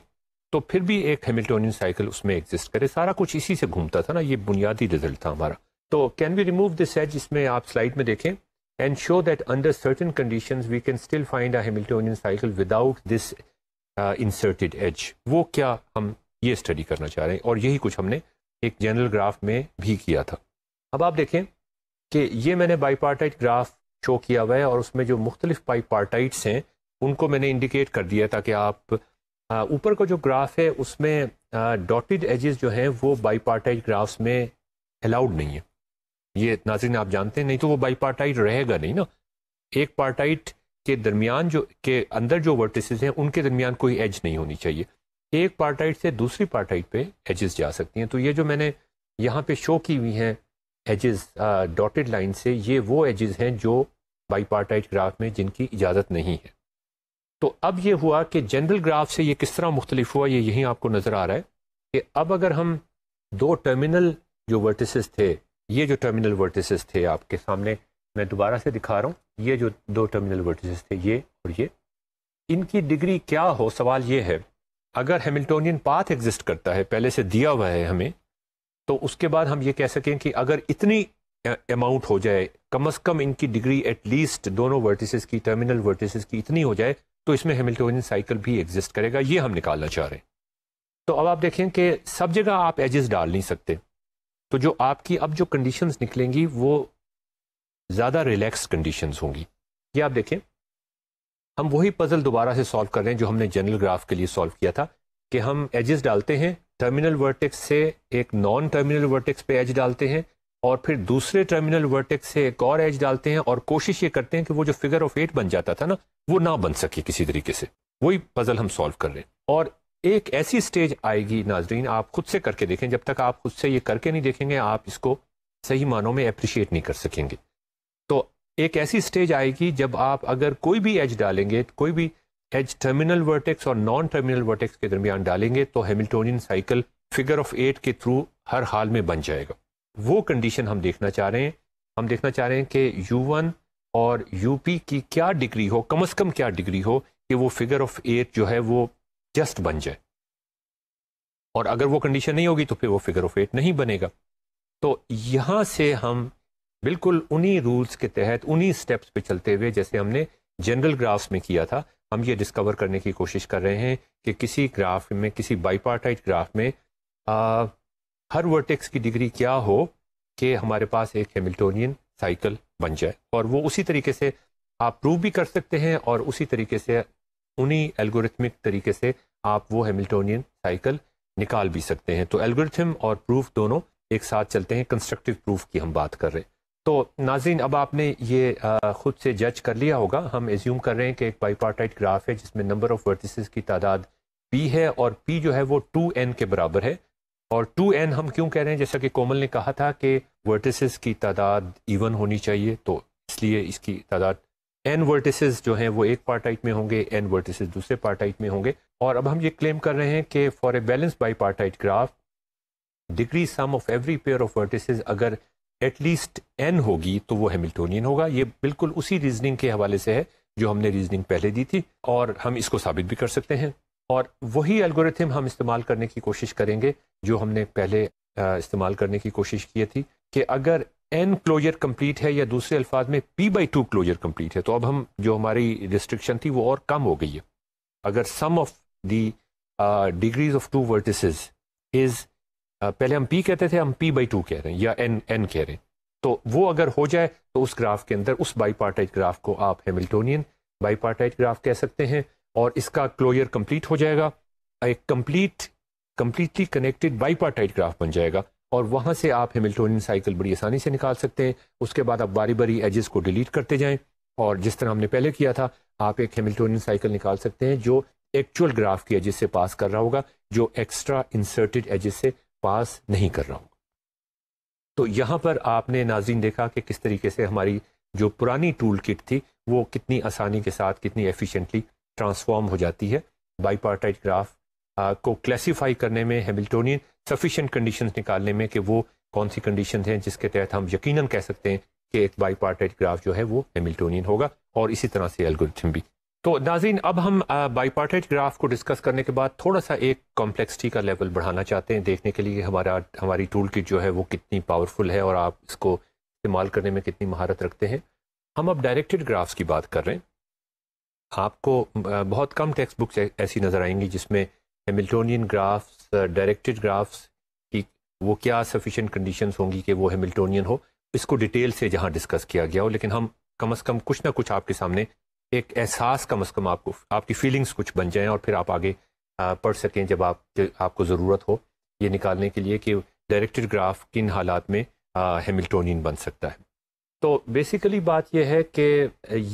तो फिर भी एक हेमिल्टोनियन साइकिल उसमें एग्जिस्ट करे सारा कुछ इसी से घूमता था ना ये बुनियादी रिजल्ट था हमारा तो can we remove this edge इसमें आप स्लाइड में देखें and show that under certain condition we can still find a Hamiltonian cycle without this inserted edge वो क्या हम ये स्टडी करना चाह रहे हैं और यही कुछ हमने एक जनरल ग्राफ में भी किया था अब आप देखें कि ये मैंने बाईपार्टाइट ग्राफ शो किया हुआ है और उसमें जो मुख्तलिफ बाईपार्टाइट्स हैं उनको मैंने इंडिकेट कर दिया ताकि आप ऊपर का जो ग्राफ है उसमें डॉटेड एजेस जो हैं वो बाईपार्टाइट ग्राफ्स में अलाउड नहीं है ये नाजरीन आप जानते हैं नहीं तो वो बाईपार्टाइट रहेगा नहीं ना एक पार्टाइट के दरमियान जो के अंदर जो वर्टिस हैं उनके दरमियान कोई एज नहीं होनी चाहिए एक पार्टाइट से दूसरी पार्टाइट पर एजेस जा सकती हैं तो ये जो मैंने यहाँ पर शो की हुई हैं एजेस डॉटेड लाइन से ये वो एजेस हैं जो बाईपार्टाइट ग्राफ में जिनकी इजाज़त नहीं है तो अब ये हुआ कि जनरल ग्राफ से ये किस तरह मुख्तलिफ हुआ ये यहीं आपको नज़र आ रहा है कि अब अगर हम दो टर्मिनल जो वर्टिसेस थे ये जो टर्मिनल वर्टिसेस थे आपके सामने मैं दोबारा से दिखा रहा हूँ ये जो दो टर्मिनल वर्टिसेस थे ये और ये इनकी डिग्री क्या हो सवाल ये है अगर हेमिल्टोनियन पाथ एग्जिस्ट करता है पहले से दिया हुआ है हमें तो उसके बाद हम ये कह सकें कि अगर इतनी अमाउंट हो जाए कम अज़ कम इनकी डिग्री एटलीस्ट दोनों वर्टिसेस की टर्मिनल वर्टिसेस की इतनी हो जाए तो इसमें हेमिल्टोनियन साइकिल भी एग्जिस्ट करेगा ये हम निकालना चाह रहे हैं तो अब आप देखें कि सब जगह आप एजेस डाल नहीं सकते तो जो आपकी अब जो कंडीशंस निकलेंगी वो ज़्यादा रिलैक्स कंडीशंस होंगी ये आप देखें हम वही पज़ल दोबारा से सॉल्व कर रहे हैं जो हमने जनरल ग्राफ के लिए सॉल्व किया था कि हम एजेस डालते हैं टर्मिनल वर्टेक्स से एक नॉन टर्मिनल वर्टेक्स पे एज डालते हैं और फिर दूसरे टर्मिनल वर्टेक्स से एक और एज डालते हैं और कोशिश ये करते हैं कि वो जो फिगर ऑफ एट बन जाता था ना वो ना बन सके किसी तरीके से वही पजल हम सॉल्व कर रहे हैं और एक ऐसी स्टेज आएगी नाजरीन आप खुद से करके देखें जब तक आप खुद से ये करके नहीं देखेंगे आप इसको सही मानों में अप्रिशिएट नहीं कर सकेंगे तो एक ऐसी स्टेज आएगी जब आप अगर कोई भी एज डालेंगे कोई भी एज टर्मिनल वर्टेक्स और नॉन टर्मिनल वर्टेक्स के दरमियान डालेंगे तो Hamiltonian cycle figure of eight के थ्रू हर हाल में बन जाएगा वो कंडीशन हम देखना चाह रहे हैं हम देखना चाह रहे हैं कि यू वन और यू पी की क्या डिग्री हो कम अज़ कम क्या डिग्री हो कि वो फिगर ऑफ एट जो है वो जस्ट बन जाए और अगर वो कंडीशन नहीं होगी तो फिर वो फिगर ऑफ एट नहीं बनेगा तो यहाँ से हम बिल्कुल उन्हीं रूल्स के तहत उन्हीं स्टेप्स पे चलते हुए जैसे हमने जनरल ग्राफ्स में किया था हम ये डिस्कवर करने की कोशिश कर रहे हैं कि किसी ग्राफ में किसी बाईपार्टाइट ग्राफ में आ, हर वर्टेक्स की डिग्री क्या हो कि हमारे पास एक हेमिल्टोनियन साइकिल बन जाए और वो उसी तरीके से आप प्रूव भी कर सकते हैं और उसी तरीके से उन्हीं एल्गोरिथमिक तरीके से आप वो हेमिल्टोनियन साइकिल निकाल भी सकते हैं तो एल्गोरिथम और प्रूफ दोनों एक साथ चलते हैं कंस्ट्रक्टिव प्रूफ की हम बात कर रहे हैं तो नाजीन अब आपने ये ख़ुद से जज कर लिया होगा हम एज्यूम कर रहे हैं कि एक बाईपार्टाइट ग्राफ है जिसमें नंबर ऑफ वर्टिसेस की तादाद पी है और पी जो है वो टू एन के बराबर है और टू एन हम क्यों कह रहे हैं जैसा कि कोमल ने कहा था कि वर्टिसेस की तादाद इवन होनी चाहिए तो इसलिए इसकी तादाद एन वर्टिसेस जो हैं वो एक पार्टाइट में होंगे एन वर्टिसेस दूसरे पार्टाइट में होंगे और अब हम ये क्लेम कर रहे हैं कि for a balance bipartite graph degree sum of every pair of vertices अगर एटलीस्ट एन होगी तो वो हेमिल्टोनियन होगा ये बिल्कुल उसी रीजनिंग के हवाले से है जो हमने रीजनिंग पहले दी थी और हम इसको साबित भी कर सकते हैं और वही एल्गोरिथम हम इस्तेमाल करने की कोशिश करेंगे जो हमने पहले इस्तेमाल करने की कोशिश की थी कि अगर एन क्लोजर कम्प्लीट है या दूसरे अल्फाज में P by two closure complete है तो अब हम जो हमारी रिस्ट्रिक्शन थी वो और कम हो गई है अगर sum of the degrees of two vertices is पहले हम पी कहते थे हम पी बाई टू कह रहे हैं या एन एन कह रहे हैं तो वो अगर हो जाए तो उस ग्राफ के अंदर उस बाईपार्टाइट ग्राफ को आप हेमिल्टोनियन बाईपार्टाइट ग्राफ कह सकते हैं और इसका क्लोयर कंप्लीट हो जाएगा एक complete completely connected bipartite graph बन जाएगा और वहाँ से आप हेमिल्टोनियन साइकिल बड़ी आसानी से निकाल सकते हैं उसके बाद आप बारी बारी एजेस को डिलीट करते जाएं और जिस तरह हमने पहले किया था आप एक हेमिल्टोनियन साइकिल निकाल सकते हैं जो एक्चुअल ग्राफ की एजेस से पास कर रहा होगा जो एक्स्ट्रा इंसर्टेड एजेस से पास नहीं कर रहा होगा तो यहाँ पर आपने नाजीन देखा कि किस तरीके से हमारी जो पुरानी टूल किट थी वो कितनी आसानी के साथ कितनी एफिशिएंटली ट्रांसफॉर्म हो जाती है बाईपार्टाइट ग्राफ आ, को क्लासीफाई करने में हेमिल्टोनियन सफिशेंट कंडीशंस निकालने में कि वो कौन सी कंडीशन हैं जिसके तहत हम यकीनन कह सकते हैं कि एक बाईपार्टाइट ग्राफ जो है वो हेमिल्टोनियन होगा और इसी तरह से एल्गोरिथम भी तो नाजीन अब हम बाईपार्टाइट ग्राफ को डिस्कस करने के बाद थोड़ा सा एक कॉम्प्लेक्सिटी का लेवल बढ़ाना चाहते हैं देखने के लिए हमारा हमारी टूल किट जो है वो कितनी पावरफुल है और आप इसको इस्तेमाल करने में कितनी महारत रखते हैं हम अब डायरेक्टेड ग्राफ्स की बात कर रहे हैं आपको बहुत कम टेक्स्ट बुक्स ऐसी नज़र आएंगी जिसमें हेमिल्टोनियन ग्राफ्स डायरेक्टेड ग्राफ्स की वो क्या सफिशेंट कंडीशन होंगी कि वो हेमिल्टोनियन हो इसको डिटेल से जहाँ डिस्कस किया गया हो लेकिन हम कम अज़ कम कुछ ना कुछ आपके सामने एक एहसास कम अज़ कम आपको आपकी फीलिंग्स कुछ बन जाएँ और फिर आप आगे पढ़ सकें जब आप आपको ज़रूरत हो ये निकालने के लिए कि डायरेक्टेड ग्राफ किन हालात में हेमिल्टोनियन बन सकता है तो बेसिकली बात यह है कि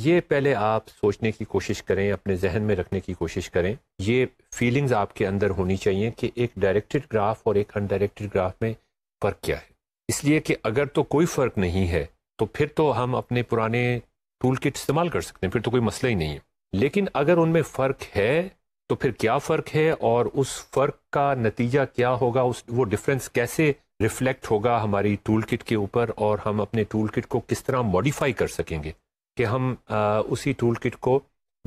ये पहले आप सोचने की कोशिश करें अपने जहन में रखने की कोशिश करें ये फीलिंग्स आपके अंदर होनी चाहिए कि एक डायरेक्टेड ग्राफ और एक अनडायरेक्टेड ग्राफ में फ़र्क क्या है इसलिए कि अगर तो कोई फ़र्क नहीं है तो फिर तो हम अपने पुराने टूल किट इस्तेमाल कर सकते हैं फिर तो कोई मसला ही नहीं है लेकिन अगर उनमें फ़र्क है तो फिर क्या फ़र्क है और उस फ़र्क का नतीजा क्या होगा उस वो डिफरेंस कैसे रिफ्लेक्ट होगा हमारी टूल किट के ऊपर और हम अपने टूल किट को किस तरह मॉडिफाई कर सकेंगे कि हम आ, उसी टूल किट को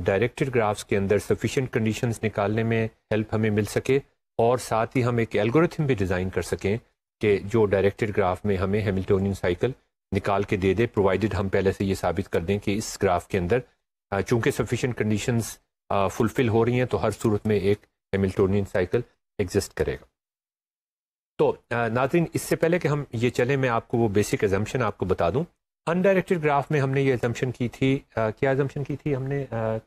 डायरेक्टेड ग्राफ्स के अंदर सफिशेंट कंडीशन निकालने में हेल्प हमें मिल सके और साथ ही हम एक एल्गोरिथम भी डिज़ाइन कर सकें कि जो डायरेक्टेड ग्राफ में हमें हेमिल्टोनियन साइकिल निकाल के दे दे प्रोवाइडेड हम पहले से ये साबित कर दें कि इस ग्राफ के अंदर चूंकि सफिशेंट कंडीशंस फुलफ़िल हो रही हैं तो हर सूरत में एक हेमिल्टोनियन साइकिल एग्जिस्ट करेगा तो नाजरीन इससे पहले कि हम ये चले मैं आपको वो बेसिक एजम्पन आपको बता दूँ अनडायरेक्टेड ग्राफ में हमने ये एजम्पन की थी आ, क्या एजम्पन की थी हमने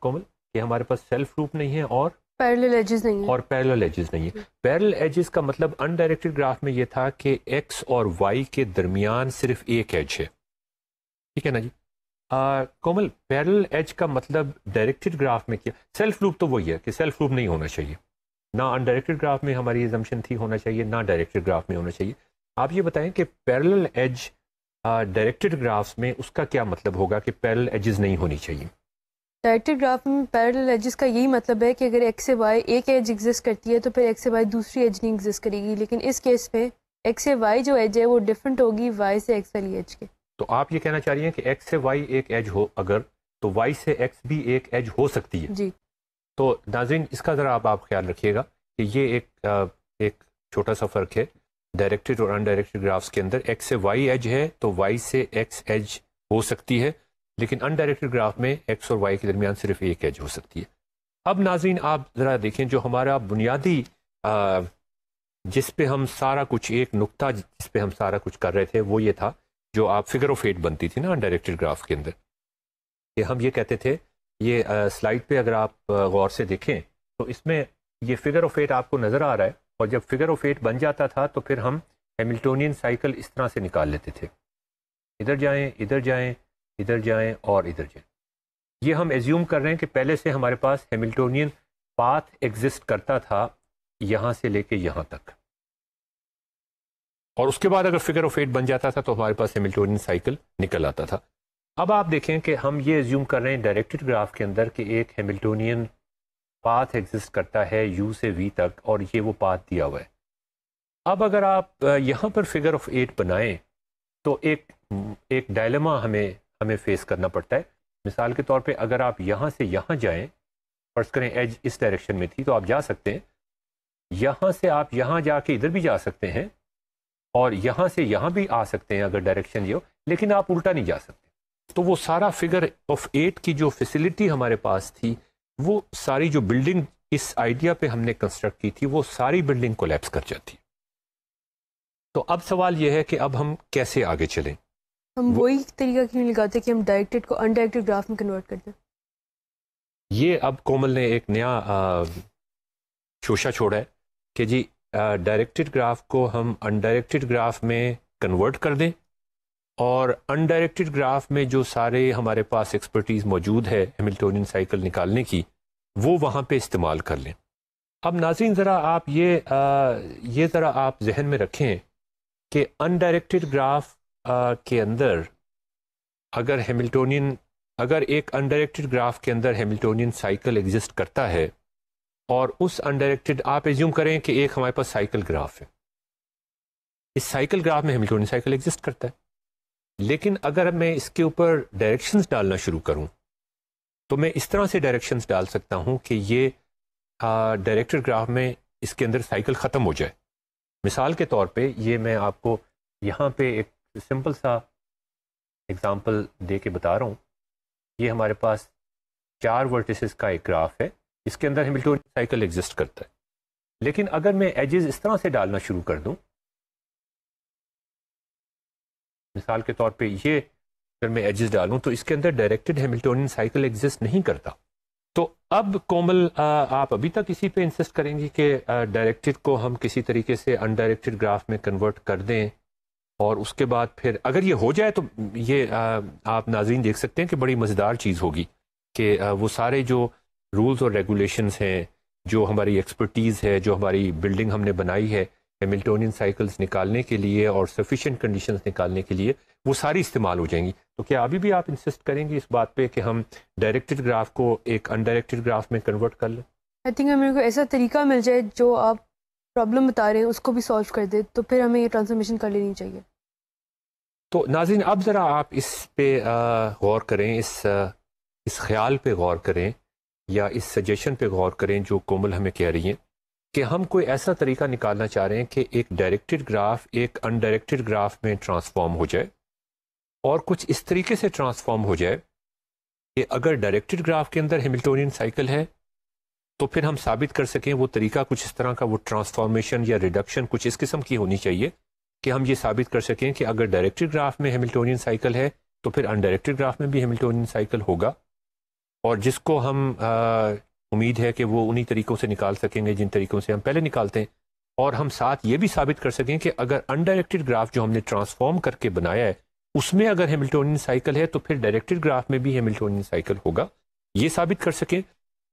कोमल कि हमारे पास सेल्फ रूप नहीं है और पैरेलल एजेस नहीं है और पैरेलल एजेस नहीं है पैरेलल एजेस का मतलब अनडायरेक्टेड ग्राफ में ये था कि एक्स और वाई के दरमियान सिर्फ एक एज है ठीक है ना जी कोमल पैरल एज का मतलब डायरेक्टेड ग्राफ में क्या सेल्फ रूप तो वही है कि सेल्फ रूप नहीं होना चाहिए ना अनडायरेक्टेड ग्राफ में हमारी एजम्पन थी होना चाहिए ना डायरेक्टेड ग्राफ में होना चाहिए आप ये बताएं कि पैरेलल एज डायरेक्टेड ग्राफ्स में उसका क्या मतलब होगा कि पैरेलल एजेस नहीं होनी चाहिए डायरेक्टेड ग्राफ में पैरेलल एजेस का यही मतलब है कि अगर एक्स से वाई एक एज एग्जिस्ट करती है तो फिर एक्स से वाई दूसरी एज नहीं एग्जिस्ट करेगी लेकिन इस केस में एक्स से वाई जो एज है वो डिफरेंट होगी वाई से एक्स वाली एज के तो आप ये कहना चाह रही हैं कि एक्स से वाई एक एज हो अगर तो वाई से एक्स भी एक एज हो सकती है जी तो नाजिन इसका ज़रा आप आप ख्याल रखिएगा कि ये एक एक छोटा सा फ़र्क है डायरेक्टेड और अनडायरेक्टेड ग्राफ्स के अंदर एक्स से वाई एज है तो वाई से एक्स एज हो सकती है लेकिन अनडायरेक्टेड ग्राफ में एक्स और वाई के दरमियान सिर्फ एक एज हो सकती है अब नाजिन आप ज़रा देखें जो हमारा बुनियादी आ, जिस पे हम सारा कुछ एक नुकता जिस पे हम सारा कुछ कर रहे थे वो ये था जो आप फिगर ऑफ एट बनती थी ना अनडायरेक्टेड ग्राफ के अंदर कि हम ये कहते थे ये स्लाइड पे अगर आप गौर से देखें तो इसमें ये फिगर ऑफ एट आपको नज़र आ रहा है और जब फिगर ऑफ एट बन जाता था तो फिर हम हेमिल्टोनियन साइकिल इस तरह से निकाल लेते थे इधर जाएं इधर जाएं इधर जाएं और इधर जाएं ये हम एज्यूम कर रहे हैं कि पहले से हमारे पास हेमिल्टोनियन पाथ एग्जिस्ट करता था यहाँ से लेके यहाँ तक और उसके बाद अगर फिगर ऑफ एट बन जाता था तो हमारे पास हेमिल्टोनियन साइकिल निकल आता था अब आप देखें कि हम ये एज्यूम कर रहे हैं डायरेक्टेड ग्राफ के अंदर कि एक हेमिल्टोनियन पाथ एग्जिस्ट करता है यू से वी तक और ये वो पाथ दिया हुआ है अब अगर आप यहाँ पर फिगर ऑफ एट बनाएं तो एक एक डायलमा हमें हमें फेस करना पड़ता है मिसाल के तौर पे अगर आप यहाँ से यहाँ जाएं फर्ज करें एज इस डायरेक्शन में थी तो आप जा सकते हैं यहाँ से आप यहाँ जा जाके इधर भी जा सकते हैं और यहाँ से यहाँ भी आ सकते हैं अगर डायरेक्शन ये हो लेकिन आप उल्टा नहीं जा सकते तो वो सारा फिगर ऑफ एट की जो फैसिलिटी हमारे पास थी वो सारी जो बिल्डिंग इस आइडिया पे हमने कंस्ट्रक्ट की थी वो सारी बिल्डिंग कोलेप्स कर जाती तो अब सवाल यह है कि अब हम कैसे आगे चलें हम वही तरीका क्यों लगाते कि हम डायरेक्टेड को अनडायरेक्टेड ग्राफ में कन्वर्ट कर दें ये अब कोमल ने एक नया शोशा छोड़ा है कि जी डायरेक्टेड ग्राफ को हम अनडायरेक्टेड ग्राफ में कन्वर्ट कर दें और अनडायरेक्टेड ग्राफ में जो सारे हमारे पास एक्सपर्टीज मौजूद है हेमिल्टोनियन साइकिल निकालने की वो वहाँ पे इस्तेमाल कर लें अब नाजीन ज़रा आप ये आ, ये ज़रा आप जहन में रखें कि अनडायरेक्टेड ग्राफ आ, के अंदर अगर हेमिल्टोनियन अगर एक अनडायरेक्टेड ग्राफ के अंदर हेमिल्टोनियन साइकिल एग्जिस्ट करता है और उस अनडायरेक्टेड आप एज्यूम करें कि एक हमारे पास साइकिल ग्राफ है इस साइकिल ग्राफ में हेमिल्टोनियन साइकिल एग्जिस्ट करता है लेकिन अगर मैं इसके ऊपर डायरेक्शंस डालना शुरू करूं तो मैं इस तरह से डायरेक्शंस डाल सकता हूं कि ये डायरेक्टर ग्राफ में इसके अंदर साइकिल ख़त्म हो जाए मिसाल के तौर पे ये मैं आपको यहाँ पे एक सिंपल सा एग्ज़ाम्पल दे के बता रहा हूँ ये हमारे पास चार वर्टिसेस का एक ग्राफ है इसके अंदर हेमिल्टोनियन साइकिल एग्जिस्ट करता है लेकिन अगर मैं एजेस इस तरह से डालना शुरू कर दूँ मिसाल के तौर पे ये अगर मैं एजेस डालूं तो इसके अंदर डायरेक्टेड हेमिल्टोनियन साइकिल एग्जिस्ट नहीं करता तो अब कोमल आप अभी तक इसी पे इंसिस्ट करेंगे कि डायरेक्टेड को हम किसी तरीके से अनडायरेक्टेड ग्राफ में कन्वर्ट कर दें और उसके बाद फिर अगर ये हो जाए तो ये आप नाजरीन देख सकते हैं कि बड़ी मज़ेदार चीज़ होगी कि वो सारे जो रूल्स और रेगुलेशंस हैं जो हमारी एक्सपर्टीज़ है जो हमारी बिल्डिंग हमने बनाई है हेमिल्टोनियन साइकिल्स निकालने के लिए और सफिशेंट कंडीशन निकालने के लिए वो सारी इस्तेमाल हो जाएंगी तो क्या अभी भी आप इंसिस्ट करेंगे इस बात पे कि हम डायरेक्टेड ग्राफ को एक अनडायरेक्टेड ग्राफ में कन्वर्ट कर लें आई थिंक हमें को ऐसा तरीका मिल जाए जो आप प्रॉब्लम बता रहे हैं उसको भी सॉल्व कर दे तो फिर हमें ये ट्रांसफॉर्मेशन कर लेनी चाहिए तो नाजिन अब ज़रा आप इस पे गौर करें इस इस ख्याल पे गौर करें या इस सजेशन पे गौर करें जो कोमल हमें कह रही हैं कि हम कोई ऐसा तरीका निकालना चाह रहे हैं कि एक डायरेक्टेड ग्राफ एक अनडायरेक्टेड ग्राफ में ट्रांसफॉर्म हो जाए और कुछ इस तरीके से ट्रांसफॉर्म हो जाए कि अगर डायरेक्टेड ग्राफ के अंदर हेमिल्टोनियन साइकिल है तो फिर हम साबित कर सकें वो तरीका कुछ इस तरह का वो ट्रांसफॉर्मेशन या रिडक्शन कुछ इस किस्म की होनी चाहिए कि हम ये साबित कर सकें कि अगर डायरेक्टेड ग्राफ में हेमिल्टोनियन साइकिल है तो फिर अनडायरेक्टेड ग्राफ में भी हेमिल्टोनियन साइकिल होगा और जिसको हम उम्मीद है कि वो उन्हीं तरीक़ों से निकाल सकेंगे जिन तरीक़ों से हम पहले निकालते हैं और हम साथ ये भी साबित कर सकें कि अगर अनडायरेक्टेड ग्राफ जो हमने ट्रांसफॉर्म करके बनाया है उसमें अगर हेमिल्टोनियन साइकिल है तो फिर डायरेक्टेड ग्राफ में भी हेमिल्टोनियन साइकिल होगा ये साबित कर सकें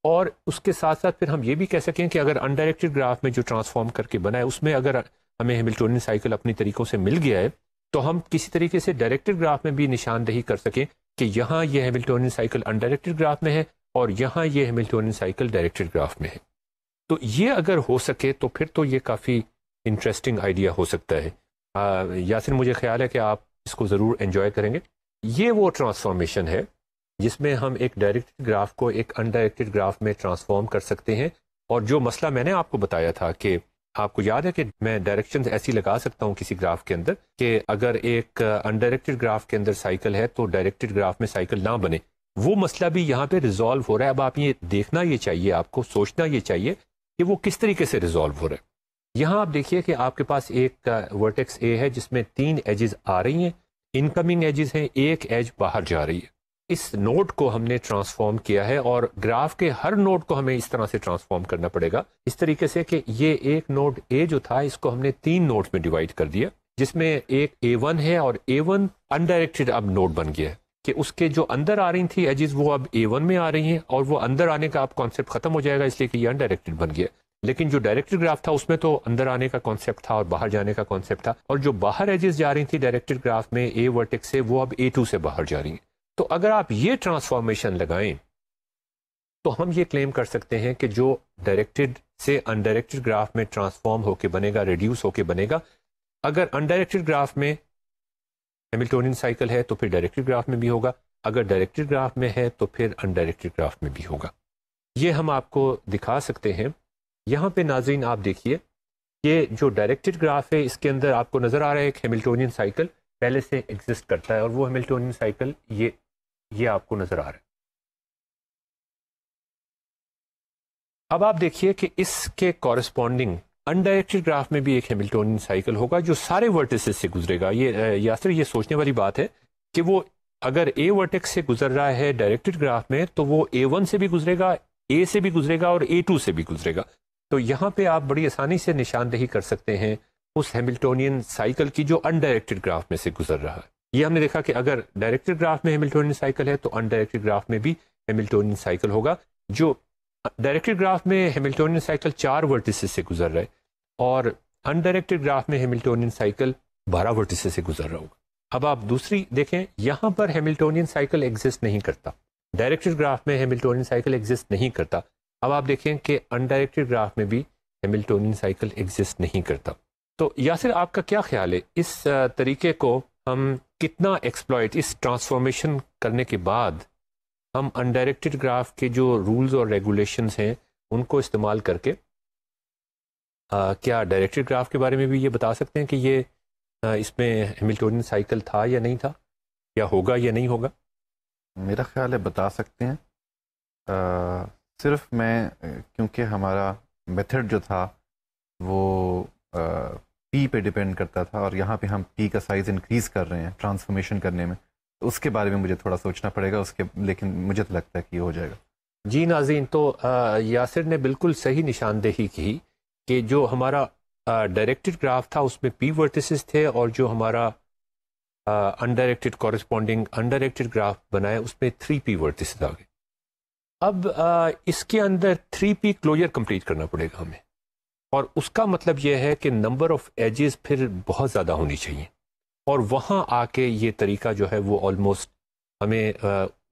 और उसके साथ साथ फिर हम ये भी कह सकें कि अगर अनडायरेक्टेड ग्राफ में जो ट्रांसफॉर्म करके बनाए उसमें अगर हमें हेमिल्टोनियन साइकिल अपने तरीक़ों से मिल गया है तो हम किसी तरीके से डायरेक्टेड ग्राफ में भी निशानदेही कर सकें कि यहाँ यह हेमिल्टोनियन साइकिल अनडायरेक्टेड ग्राफ में है और यहाँ ये हेमिल्टोनियन साइकिल डायरेक्टेड ग्राफ में है तो ये अगर हो सके तो फिर तो ये काफ़ी इंटरेस्टिंग आइडिया हो सकता है आ, यासिन मुझे ख्याल है कि आप इसको ज़रूर एंजॉय करेंगे ये वो ट्रांसफॉर्मेशन है जिसमें हम एक डायरेक्टेड ग्राफ को एक अनडायरेक्टेड ग्राफ में ट्रांसफॉर्म कर सकते हैं और जो मसला मैंने आपको बताया था कि आपको याद है कि मैं डायरेक्शन ऐसी लगा सकता हूँ किसी ग्राफ के अंदर कि अगर एक अनडायरेक्टेड ग्राफ के अंदर साइकिल है तो डायरेक्टेड ग्राफ में साइकिल ना बने वो मसला भी यहाँ पे रिजॉल्व हो रहा है अब आप ये देखना ये चाहिए आपको सोचना ये चाहिए कि वो किस तरीके से रिजॉल्व हो रहा है यहाँ आप देखिए कि आपके पास एक वर्टेक्स ए है जिसमें तीन एजेस आ रही हैं इनकमिंग एजेस हैं एक एज बाहर जा रही है इस नोट को हमने ट्रांसफॉर्म किया है और ग्राफ के हर नोट को हमें इस तरह से ट्रांसफॉर्म करना पड़ेगा इस तरीके से कि ये एक नोट ए जो था इसको हमने तीन नोट में डिवाइड कर दिया जिसमें एक ए वन है और ए वन अनडायरेक्टेड अब नोट बन गया है कि उसके जो अंदर आ रही थी एजिस वो अब ए वन में आ रही हैं और वो अंदर आने का अब कॉन्सेप्ट खत्म हो जाएगा इसलिए कि ये अनडायरेक्टेड बन गया लेकिन जो डायरेक्टेड ग्राफ था उसमें तो अंदर आने का कॉन्सेप्ट था और बाहर जाने का कॉन्सेप्ट था और जो बाहर एजेस जा रही थी डायरेक्टेड ग्राफ में ए वर्टेक्स से वो अब ए टू से बाहर जा रही है तो अगर आप ये ट्रांसफॉर्मेशन लगाए तो हम ये क्लेम कर सकते हैं कि जो डायरेक्टेड से अनडायरेक्टेड ग्राफ में ट्रांसफॉर्म होके बनेगा रिड्यूस होके बनेगा अगर अनडायरेक्टेड ग्राफ में हेमिल्टोनियन साइकिल है तो फिर डायरेक्टेड ग्राफ में भी होगा अगर डायरेक्टेड ग्राफ में है तो फिर अनडायरेक्टेड ग्राफ में भी होगा ये हम आपको दिखा सकते हैं यहाँ पे नाजरीन आप देखिए ये जो डायरेक्टेड ग्राफ है इसके अंदर आपको नज़र आ रहा है एक हेमिल्टोनियन साइकिल पहले से एग्जिस्ट करता है और वो हेमिल्टोनियन साइकिल ये ये आपको नज़र आ रहा है अब आप देखिए कि इसके कॉरस्पॉन्डिंग अनडायरेक्टेड ग्राफ में भी एक हेमिल्टोनियन साइकिल होगा जो सारे वर्टिसेस से गुजरेगा ये यासर ये सोचने वाली बात है कि वो अगर ए वर्टेक्स से गुजर रहा है डायरेक्टेड ग्राफ में तो वो ए वन से भी गुजरेगा ए से भी गुजरेगा और ए टू से भी गुजरेगा तो यहाँ पे आप बड़ी आसानी से निशानदेही कर सकते हैं उस हेमिल्टोनियन साइकिल की जो अनडायरेक्टेड ग्राफ में से गुजर रहा है ये हमने देखा कि अगर डायरेक्टेड ग्राफ में हेमिल्टोनियन साइकिल है तो अनडायरेक्टेड ग्राफ में भी हेमिल्टोनियन साइकिल होगा जो डायरेक्टेड ग्राफ में हेमिल्टोनियन साइकिल चार वर्टिसेस से गुजर रहा है और अनडायरेक्टेड ग्राफ में हेमिल्टोनियन साइकिल बारह वर्टिस से गुजर रहा होगा अब आप दूसरी देखें यहाँ पर हेमिल्टोनियन साइकिल एग्जिस्ट नहीं करता डायरेक्टेड ग्राफ में हेमिल्टोनियन साइकिल एग्जिस्ट नहीं करता अब आप देखें कि अनडायरेक्टेड ग्राफ में भी हेमिल्टोनियन साइकिल एग्जिस्ट नहीं करता तो यासिर आपका क्या ख्याल है इस तरीके को हम कितना एक्सप्लॉयट इस ट्रांसफॉर्मेशन करने के बाद हम अनडायरेक्टेड ग्राफ के जो रूल्स और रेगुलेशंस हैं उनको इस्तेमाल करके आ, क्या डायरेक्टेड ग्राफ के बारे में भी ये बता सकते हैं कि ये आ, इसमें हेमिल्टोनियन साइकिल था या नहीं था या होगा या नहीं होगा मेरा ख्याल है बता सकते हैं आ, सिर्फ मैं क्योंकि हमारा मेथड जो था वो आ, पी पे डिपेंड करता था और यहाँ पे हम पी का साइज़ इंक्रीज़ कर रहे हैं ट्रांसफॉर्मेशन करने में तो उसके बारे में मुझे थोड़ा सोचना पड़ेगा उसके लेकिन मुझे तो लगता है कि हो जाएगा जी नाजीन तो आ, यासिर ने बिल्कुल सही निशानदेही की कि जो हमारा डायरेक्टेड ग्राफ था उसमें पी वर्टिसेस थे और जो हमारा अनडायरेक्टेड कॉरस्पॉन्डिंग अनडायरेक्टेड ग्राफ बनाए उसमें थ्री पी वर्टिसेस आ गए अब आ, इसके अंदर थ्री पी क्लोजर कंप्लीट करना पड़ेगा हमें और उसका मतलब यह है कि नंबर ऑफ एजेस फिर बहुत ज़्यादा होनी चाहिए और वहाँ आके ये तरीका जो है वो ऑलमोस्ट हमें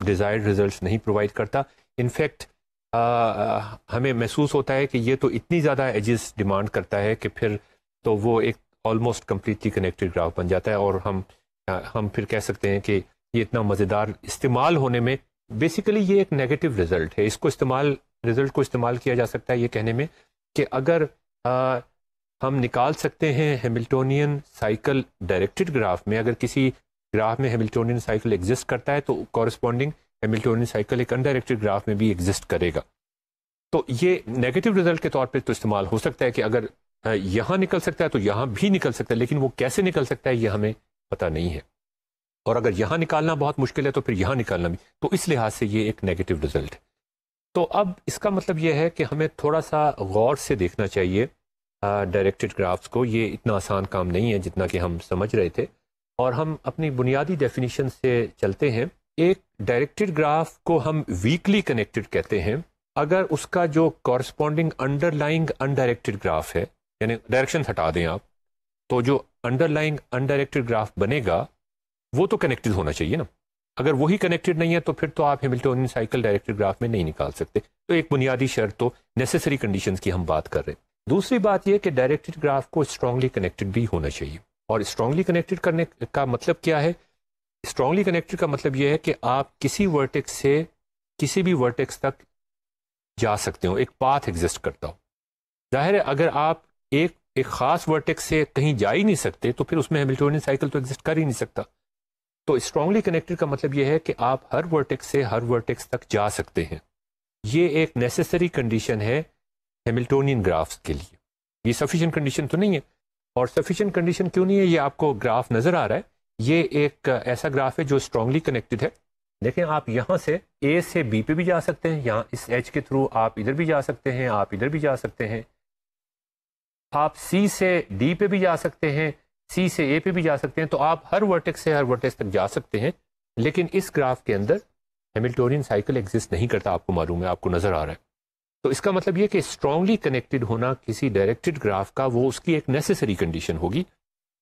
डिज़ायर्ड रिजल्ट्स नहीं प्रोवाइड करता इनफैक्ट आ, हमें महसूस होता है कि ये तो इतनी ज़्यादा एजेस डिमांड करता है कि फिर तो वो एक ऑलमोस्ट कम्प्लीटली कनेक्टेड ग्राफ बन जाता है और हम हम फिर कह सकते हैं कि ये इतना मज़ेदार इस्तेमाल होने में बेसिकली ये एक नेगेटिव रिजल्ट है इसको इस्तेमाल रिजल्ट को इस्तेमाल किया जा सकता है ये कहने में कि अगर आ, हम निकाल सकते हैं हेमिल्टोनियन साइकिल डायरेक्टेड ग्राफ में अगर किसी ग्राफ में हेमिल्टोनियन साइकिल एग्जिस्ट करता है तो कॉरस्पॉन्डिंग हेमिल्टोनियन साइकिल एक अनडायरेक्टेड ग्राफ में भी एग्जिस्ट करेगा तो ये नेगेटिव रिजल्ट के तौर पे तो इस्तेमाल हो सकता है कि अगर यहाँ निकल सकता है तो यहाँ भी निकल सकता है लेकिन वो कैसे निकल सकता है ये हमें पता नहीं है और अगर यहाँ निकालना बहुत मुश्किल है तो फिर यहाँ निकालना भी तो इस लिहाज से ये एक नेगेटिव रिजल्ट है तो अब इसका मतलब यह है कि हमें थोड़ा सा गौर से देखना चाहिए डायरेक्टेड ग्राफ्स को ये इतना आसान काम नहीं है जितना कि हम समझ रहे थे और हम अपनी बुनियादी डेफिनेशन से चलते हैं एक डायरेक्टेड ग्राफ को हम वीकली कनेक्टेड कहते हैं अगर उसका जो कॉरस्पॉन्डिंग अंडरलाइंग अनडायरेक्टेड ग्राफ है यानी डायरेक्शन हटा दें आप तो जो अंडरलाइंग अनडायरेक्टेड ग्राफ बनेगा वो तो कनेक्टेड होना चाहिए ना अगर वही कनेक्टेड नहीं है तो फिर तो आप हेमिल्टोनियन साइकिल डायरेक्टेड ग्राफ में नहीं निकाल सकते तो एक बुनियादी शर्त तो नेसेसरी कंडीशंस की हम बात कर रहे हैं दूसरी बात यह कि डायरेक्टेड ग्राफ को स्ट्रांगली कनेक्टेड भी होना चाहिए और स्ट्रांगली कनेक्टेड करने का मतलब क्या है स्ट्रांगली कनेक्टेड का मतलब यह है कि आप किसी वर्टेक्स से किसी भी वर्टेक्स तक जा सकते हो एक पाथ एग्जिस्ट करता हो जाहिर है अगर आप एक एक ख़ास वर्टेक्स से कहीं जा ही नहीं सकते तो फिर उसमें हेमिल्टोनियन साइकिल तो एग्जिस्ट कर ही नहीं सकता तो स्ट्रांगली कनेक्टेड का मतलब यह है कि आप हर वर्टेक्स से हर वर्टेक्स तक जा सकते हैं ये एक नेसेसरी कंडीशन है हेमिल्टोनियन ग्राफ्स के लिए ये सफिशेंट कंडीशन तो नहीं है और सफिशेंट कंडीशन क्यों नहीं है ये आपको ग्राफ नज़र आ रहा है ये एक ऐसा ग्राफ है जो स्ट्रांगली कनेक्टेड है देखें आप यहाँ से ए से बी पे भी जा सकते हैं यहाँ इस एच के थ्रू आप इधर भी जा सकते हैं आप इधर भी जा सकते हैं आप सी से डी पे भी जा सकते हैं सी से ए पे भी जा सकते हैं तो आप हर वर्टेक्स से हर वर्टेक्स तक जा सकते हैं लेकिन इस ग्राफ के अंदर हेमिल्टोरियन साइकिल एग्जिस्ट नहीं करता आपको मालूम है आपको नज़र आ रहा है तो इसका मतलब यह कि स्ट्रांगली कनेक्टेड होना किसी डायरेक्टेड ग्राफ का वो उसकी एक नेसेसरी कंडीशन होगी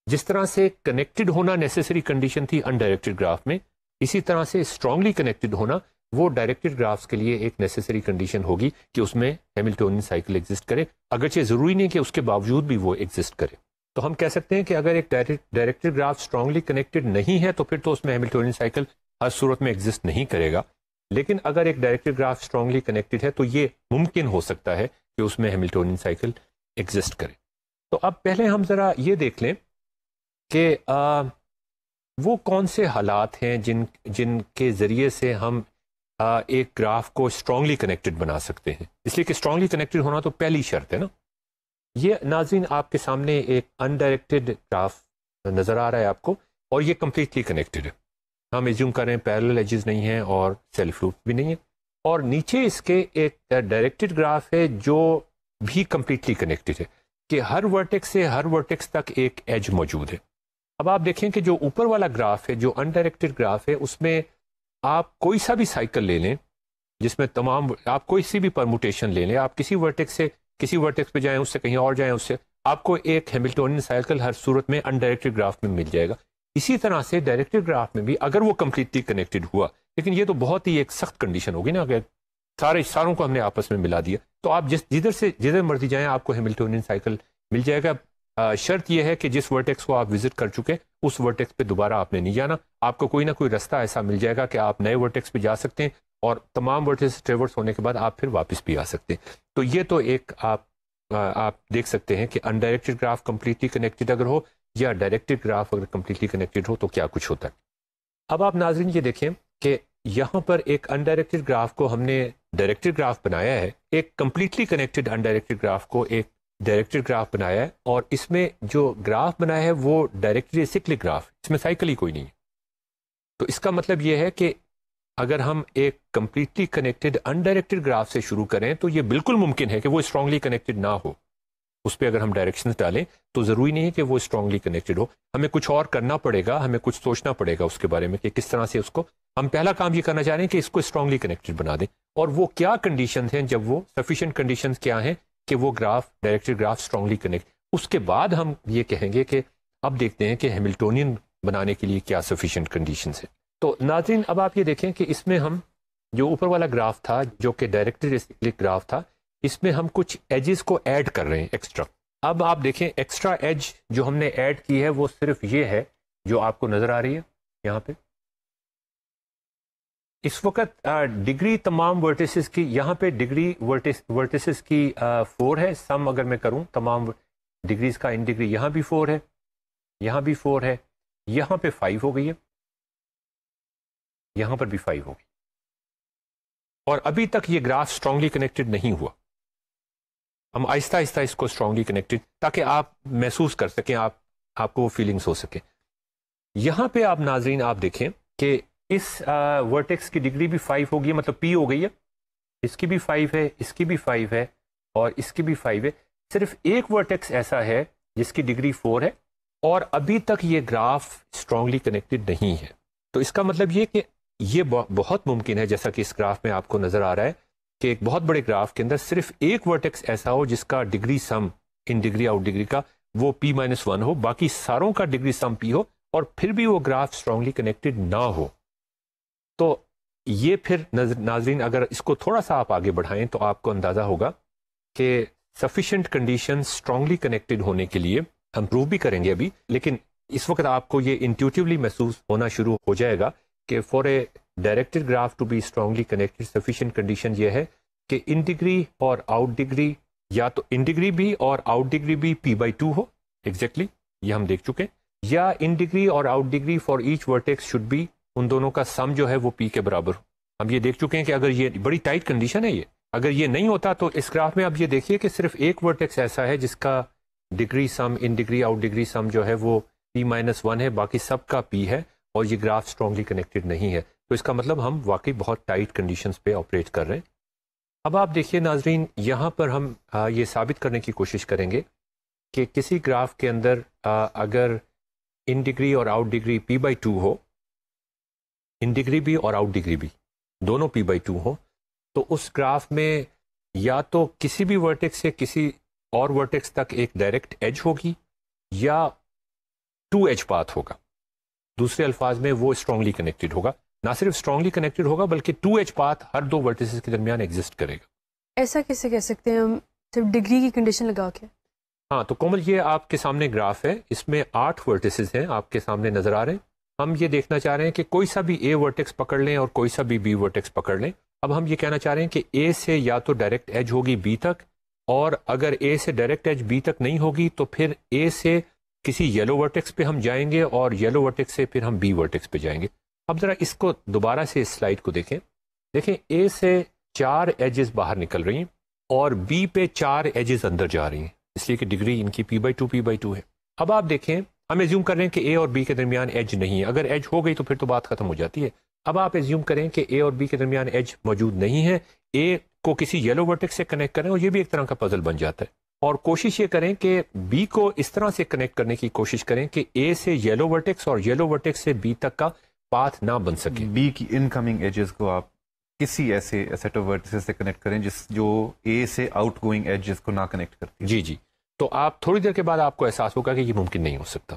जिस तरह से कनेक्टेड होना नेसेसरी कंडीशन थी अनडायरेक्टेड ग्राफ में इसी तरह से स्ट्रांगली कनेक्टेड होना वो डायरेक्टेड ग्राफ्स के लिए एक नेसेसरी कंडीशन होगी कि उसमें हेमिल्टोनियन साइकिल एग्जिस्ट करे अगरचे ज़रूरी नहीं कि उसके बावजूद भी वो एग्जिस्ट करे तो हम कह सकते हैं कि अगर एक डायरेक्टेड ग्राफ स्ट्रांगली कनेक्टेड नहीं है तो फिर तो उसमें हेमिल्टोनियन साइकिल हर सूरत में एग्जिस्ट नहीं करेगा लेकिन अगर एक डायरेक्टेड ग्राफ स्ट्रांगली कनेक्टेड है तो ये मुमकिन हो सकता है कि उसमें हेमिल्टोनियन साइकिल एग्जिस्ट करे तो अब पहले हम ज़रा ये देख लें कि वो कौन से हालात हैं जिन जिनके ज़रिए से हम आ, एक ग्राफ को स्ट्रांगली कनेक्टेड बना सकते हैं इसलिए कि स्ट्रांगली कनेक्टेड होना तो पहली शर्त है ना ये नाजिन आपके सामने एक अनडायरेक्टेड ग्राफ नज़र आ रहा है आपको और ये कम्प्लीटली कनेक्टेड है हम एज्यूम कर रहे हैं पैरल एजेस नहीं है और सेल्फ लूप भी नहीं है और नीचे इसके एक डायरेक्टेड ग्राफ है जो भी कम्प्लीटली कनेक्टेड है कि हर वर्टेक्स से हर वर्टेक्स तक एक एज मौजूद है अब आप देखें कि जो ऊपर वाला ग्राफ है जो अनडायरेक्टेड ग्राफ है उसमें आप कोई सा भी साइकिल ले लें जिसमें तमाम आप कोई सी भी परमुटेशन ले लें आप किसी वर्टेक्स से किसी वर्टेक्स पे जाएं उससे कहीं और जाएं उससे आपको एक हेमिल्टोनियन साइकिल हर सूरत में अनडायरेक्टेड ग्राफ में मिल जाएगा इसी तरह से डायरेक्टेड ग्राफ में भी अगर वो कम्प्लीटली कनेक्टेड हुआ लेकिन ये तो बहुत ही एक सख्त कंडीशन होगी ना अगर सारे सारों को हमने आपस में मिला दिया तो आप जिस जिधर से जिधर मर्जी जाएं आपको हेमिल्टोनियन साइकिल मिल जाएगा शर्त यह है कि जिस वर्टेक्स को आप विजिट कर चुके उस वर्टेक्स पे दोबारा आपने नहीं जाना आपको कोई ना कोई रास्ता ऐसा मिल जाएगा कि आप नए वर्टेक्स पे जा सकते हैं और तमाम वर्टेक्स ट्रेवर्स होने के बाद आप फिर वापस भी आ सकते हैं तो ये तो एक आप आप देख सकते हैं कि अनडायरेक्टेड ग्राफ कम्प्लीटली कनेक्टेड अगर हो या डायरेक्टेड ग्राफ अगर कम्प्लीटली कनेक्टेड हो तो क्या कुछ होता है अब आप नाजरीन ये देखें कि यहाँ पर एक अनडायरेक्टेड ग्राफ को हमने डायरेक्टेड ग्राफ बनाया है एक कम्प्लीटली कनेक्टेड अनडायरेक्टेड ग्राफ को एक डायरेक्टेड ग्राफ बनाया है और इसमें जो ग्राफ बनाया है वो डायरेक्टेड सिक्लिक ग्राफ इसमें साइकिल ही कोई नहीं है तो इसका मतलब ये है कि अगर हम एक कम्प्लीटली कनेक्टेड अनडायरेक्टेड ग्राफ से शुरू करें तो ये बिल्कुल मुमकिन है कि वो स्ट्रांगली कनेक्टेड ना हो उस पर अगर हम डायरेक्शन डालें तो ज़रूरी नहीं है कि वो स्ट्रांगली कनेक्टेड हो हमें कुछ और करना पड़ेगा हमें कुछ सोचना पड़ेगा उसके बारे में कि किस तरह से उसको हम पहला काम ये करना चाह रहे हैं कि इसको स्ट्रांगली कनेक्टेड बना दें और वो क्या कंडीशन हैं जब वो सफिशेंट कंडीशन क्या हैं कि वो graph directed graph strongly connect उसके बाद हम ये कहेंगे कि अब देखते हैं कि हेमिल्टोनियन बनाने के लिए क्या सफिशेंट कंडीशन है तो नाजरीन अब आप ये देखें कि इसमें हम जो ऊपर वाला ग्राफ था जो कि डायरेक्टेड ग्राफ था इसमें हम कुछ एजेस को ऐड कर रहे हैं एक्स्ट्रा अब आप देखें एक्स्ट्रा एज जो हमने ऐड की है वो सिर्फ ये है जो आपको नज़र आ रही है यहाँ पे इस वक्त डिग्री तमाम वर्टिसेस की यहाँ पे डिग्री वर्टिस वर्टिसेस की फोर है सम अगर मैं करूँ तमाम डिग्रीज का इन डिग्री यहाँ भी फोर है यहाँ भी फोर है यहाँ पे फाइव हो गई है यहाँ पर भी फाइव हो गई और अभी तक ये ग्राफ स्ट्रांगली कनेक्टेड नहीं हुआ हम आहिस्ता आहिस्ता इसको स्ट्रांगली कनेक्टेड ताकि आप महसूस कर सकें आप आपको वो फीलिंग्स हो सके यहाँ पे आप नाजरीन आप देखें कि इस वर्टेक्स की डिग्री भी फाइव हो गई मतलब पी हो गई है इसकी भी फाइव है इसकी भी फाइव है और इसकी भी फाइव है सिर्फ एक वर्टेक्स ऐसा है जिसकी डिग्री फोर है और अभी तक ये ग्राफ स्ट्रांगली कनेक्टेड नहीं है तो इसका मतलब ये कि ये बहुत मुमकिन है जैसा कि इस ग्राफ में आपको नज़र आ रहा है कि एक बहुत बड़े ग्राफ के अंदर सिर्फ एक वर्टेक्स ऐसा हो जिसका degree sum in degree out degree का वो पी माइनस वन हो बाकी सारों का डिग्री सम पी हो और फिर भी वो ग्राफ स्ट्रांगली कनेक्टेड ना हो तो ये फिर नाजरीन अगर इसको थोड़ा सा आप आगे बढ़ाएं तो आपको अंदाज़ा होगा कि सफिशेंट कंडीशन स्ट्रांगली कनेक्टेड होने के लिए हम प्रूव भी करेंगे अभी लेकिन इस वक्त आपको ये इंट्यूटिवली महसूस होना शुरू हो जाएगा कि for a directed graph to be strongly connected sufficient condition ये है कि इन डिग्री और आउट डिग्री या तो इन डिग्री भी और आउट डिग्री भी पी बाई टू हो एग्जैक्टली exactly, ये हम देख चुके हैं या इन डिग्री और out degree for each vertex should be उन दोनों का सम जो है वो पी के बराबर हम ये देख चुके हैं कि अगर ये बड़ी टाइट कंडीशन है ये अगर ये नहीं होता तो इस ग्राफ में आप ये देखिए कि सिर्फ एक वर्टेक्स ऐसा है जिसका degree sum in degree out degree sum जो है वो पी माइनस वन है बाकी सब का पी है और ये ग्राफ स्ट्रांगली कनेक्टेड नहीं है तो इसका मतलब हम वाकई बहुत टाइट कंडीशन पे ऑपरेट कर रहे हैं अब आप देखिए नाजरीन यहाँ पर हम ये साबित करने की कोशिश करेंगे कि किसी ग्राफ के अंदर अगर इन डिग्री और out degree P by two हो इन डिग्री भी और आउट डिग्री भी दोनों पी बाई टू हों तो उस ग्राफ में या तो किसी भी वर्टेक्स से किसी और वर्टेक्स तक एक डायरेक्ट एज होगी या टू एज पाथ होगा दूसरे अल्फाज में वो स्ट्रांगली कनेक्टेड होगा ना सिर्फ स्ट्रांगली कनेक्टेड होगा बल्कि टू एज पाथ हर दो वर्टिसेस के दरमियान एग्जिस्ट करेगा ऐसा कैसे कह सकते हैं हम सिर्फ डिग्री की कंडीशन लगा के हाँ तो कोमल ये आपके सामने ग्राफ है इसमें आठ वर्टिसेस हैं आपके सामने नजर आ रहे हैं हम ये देखना चाह रहे हैं कि कोई सा भी ए वर्टेक्स पकड़ लें और कोई सा भी बी वर्टेक्स पकड़ लें अब हम ये कहना चाह रहे हैं कि ए से या तो डायरेक्ट एज होगी बी तक और अगर ए से डायरेक्ट एज बी तक नहीं होगी तो फिर ए से किसी येलो वर्टेक्स पे हम जाएंगे और येलो वर्टेक्स से फिर हम बी वर्टेक्स पे जाएंगे अब ज़रा इसको दोबारा से इस स्लाइड को देखें देखें ए से चार एजेस बाहर निकल रही हैं और बी पे चार एजेस अंदर जा रही हैं इसलिए कि डिग्री इनकी P by two P by two है अब आप देखें हम एज्यूम कर रहे हैं कि ए और बी के दरमियान एज नहीं है अगर एज हो गई तो फिर तो बात खत्म हो जाती है अब आप एज्यूम करें कि ए और बी के दरमियान एज मौजूद नहीं है ए को किसी येलो वर्टिक से कनेक्ट करें और ये भी एक तरह का पजल बन जाता है और कोशिश ये करें कि बी को इस तरह से कनेक्ट करने की कोशिश करें कि ए से येलो वर्टिक्स और येलो वर्टिक्स से बी तक का पाथ ना बन सके बी की इनकमिंग एजेस को आप किसी ऐसे सेट ऑफ वर्टिसेस से कनेक्ट करें जिस जो ए से आउट गोइंग एज को ना कनेक्ट करती जी जी तो आप थोड़ी देर के बाद आपको एहसास होगा कि ये मुमकिन नहीं हो सकता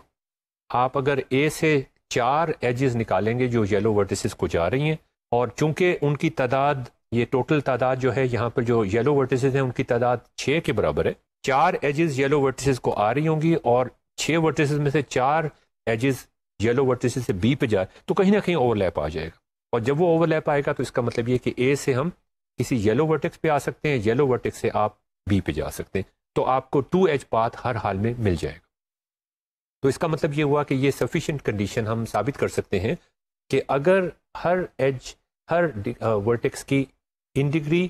आप अगर ए से चार एजेस निकालेंगे जो येलो वर्टिसेस को जा रही हैं और चूंकि उनकी तादाद ये टोटल तादाद जो है यहाँ पर जो येलो वर्टिसेस हैं उनकी तादाद छः के बराबर है चार एजेस येलो वर्टिसेस को आ रही होंगी और छः वर्टिसेस में से चार एजेस येलो वर्टिसेस से बी पे जाए तो कहीं ना कहीं ओवरलैप आ जाएगा और जब वो ओवरलैप आएगा तो इसका मतलब ये कि ए से हम किसी येलो वर्टेक्स पे आ सकते हैं येलो वर्टेक्स से आप बी पे जा सकते हैं तो आपको टू एच पाथ हर हाल में मिल जाएगा तो इसका मतलब ये हुआ कि ये सफिशेंट कंडीशन हम साबित कर सकते हैं कि अगर हर एज हर वर्टेक्स की in degree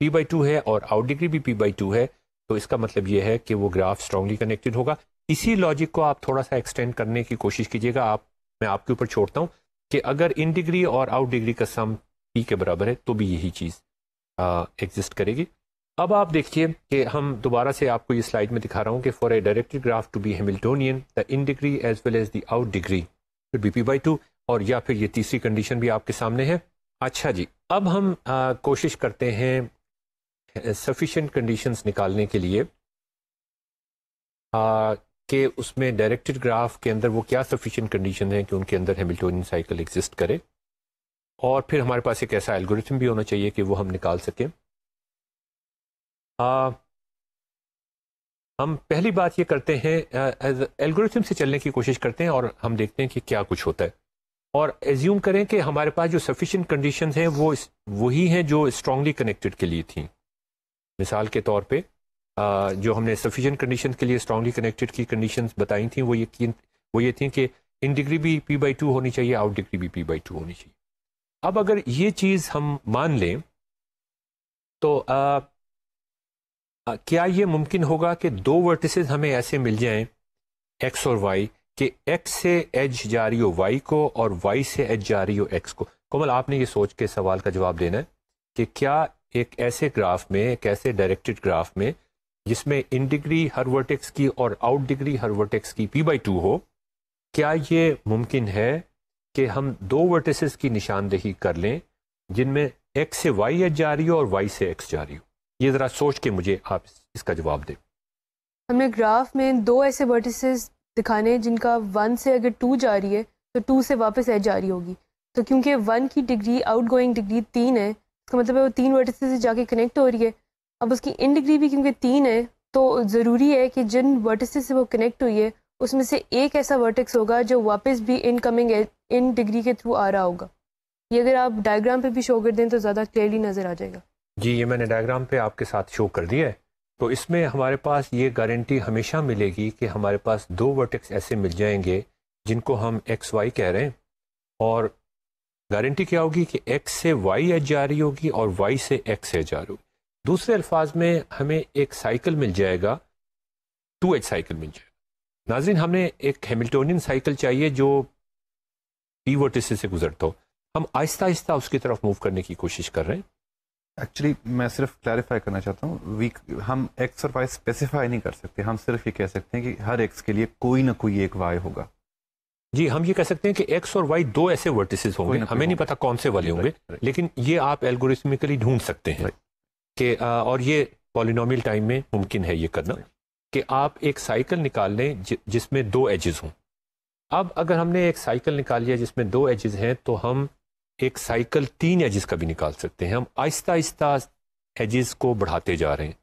P by two है और आउट डिग्री भी पी बाई टू है तो इसका मतलब यह है कि वो ग्राफ स्ट्रांगली कनेक्टेड होगा इसी लॉजिक को आप थोड़ा सा एक्सटेंड करने की कोशिश कीजिएगा आप मैं आपके ऊपर छोड़ता हूँ कि अगर इन डिग्री और आउट डिग्री का सम पी के बराबर है तो भी यही चीज़ एग्जिस्ट करेगी अब आप देखिए कि हम दोबारा से आपको ये स्लाइड में दिखा रहा हूँ कि for a directed graph to be Hamiltonian the in degree as well as the out degree फिर बी पी बाई टू और या फिर ये तीसरी कंडीशन भी आपके सामने है अच्छा जी अब हम आ, कोशिश करते हैं सफिशेंट कंडीशंस निकालने के लिए आ, कि उसमें डायरेक्टेड ग्राफ के अंदर वो क्या सफिशेंट कंडीशन है कि उनके अंदर हेमिल्टोनियन साइकिल एग्जिस्ट करे और फिर हमारे पास एक ऐसा एल्गोरिथम भी होना चाहिए कि वो हम निकाल सकें आ, हम पहली बात ये करते हैं एज एल्गोरिथम से चलने की कोशिश करते हैं और हम देखते हैं कि क्या कुछ होता है और एज्यूम करें कि हमारे पास जो सफिशेंट कंडीशन हैं वो वही हैं जो स्ट्रांगली कनेक्टेड के लिए थी मिसाल के तौर पे आ, जो हमने सफिशेंट कंडीशन के लिए स्ट्रांगली कनेक्टेड की कंडीशन बताई थी वो ये वो ये थी कि इन डिग्री भी पी बाई टू होनी चाहिए आउट डिग्री भी पी बाई टू होनी चाहिए अब अगर ये चीज़ हम मान लें तो आ, हाँ, क्या ये मुमकिन होगा कि दो वर्टिसेस हमें ऐसे मिल जाएं एक्स और वाई कि एक्स से एच जा रही हो वाई को और वाई से एच जा रही हो एक्स को कोमल आपने ये सोच के सवाल का जवाब देना है कि क्या एक ऐसे ग्राफ में एक ऐसे डायरेक्टेड ग्राफ में जिसमें इन डिग्री हर वर्टेक्स की और आउट डिग्री हर वर्टेक्स की पी बाई टू हो क्या ये मुमकिन है कि हम दो वर्टिसेस की निशानदेही कर लें जिनमें एक्स से वाई एच जा रही हो और वाई से एक्स जा रही हो ये ज़रा सोच के मुझे आप इसका जवाब दें हमने ग्राफ में दो ऐसे वर्टिसेस दिखाने जिनका वन से अगर टू जा रही है तो टू से वापस एज जा रही होगी तो क्योंकि वन की डिग्री आउट गोइंग डिग्री तीन है इसका मतलब है वो तीन वर्टिसेस से जाके कनेक्ट हो रही है अब उसकी इन डिग्री भी क्योंकि तीन है तो ज़रूरी है कि जिन वर्टिसेस से वो कनेक्ट हुई है उसमें से एक ऐसा वर्टिक्स होगा जो वापस भी इन इनकमिंग इन डिग्री के थ्रू आ रहा होगा ये अगर आप डायग्राम पर भी शो कर दें तो ज़्यादा क्लियरली नज़र आ जाएगा जी ये मैंने डायग्राम पे आपके साथ शो कर दिया है तो इसमें हमारे पास ये गारंटी हमेशा मिलेगी कि हमारे पास दो वर्टेक्स ऐसे मिल जाएंगे जिनको हम एक्स वाई कह रहे हैं और गारंटी क्या होगी कि एक्स से वाई एज जा रही होगी और वाई से एक्स एज जा रही होगी दूसरे अल्फाज में हमें एक साइकिल मिल जाएगा टू एच साइकिल मिल जाएगा नाजिन हमें एक हेमिल्टोनियन साइकिल चाहिए जो पी वर्टिस से गुजरता हो हम आहिस्ता आहिस्ता उसकी तरफ मूव करने की कोशिश कर रहे हैं एक्चुअली मैं सिर्फ क्लैरिफाई करना चाहता हूँ वी हम एक्स और वाई स्पेसिफाई नहीं कर सकते हम सिर्फ ये कह सकते हैं कि हर एक्स के लिए कोई ना कोई एक वाई होगा जी हम ये कह सकते हैं कि एक्स और वाई दो ऐसे वर्टिसेस होंगे हमें नहीं पता कौन से वाले होंगे लेकिन ये आप एल्गोरिथमिकली ढूंढ सकते हैं कि और ये पॉलिनोमियल टाइम में मुमकिन है ये करना कि आप एक साइकिल निकाल लें जिसमें दो एजेस हों अब अगर हमने एक साइकिल निकाल लिया जिसमें दो एजेस हैं तो हम एक साइकिल तीन एजिस का भी निकाल सकते हैं हम आहिस्ता आहिस्ता एजिस को बढ़ाते जा रहे हैं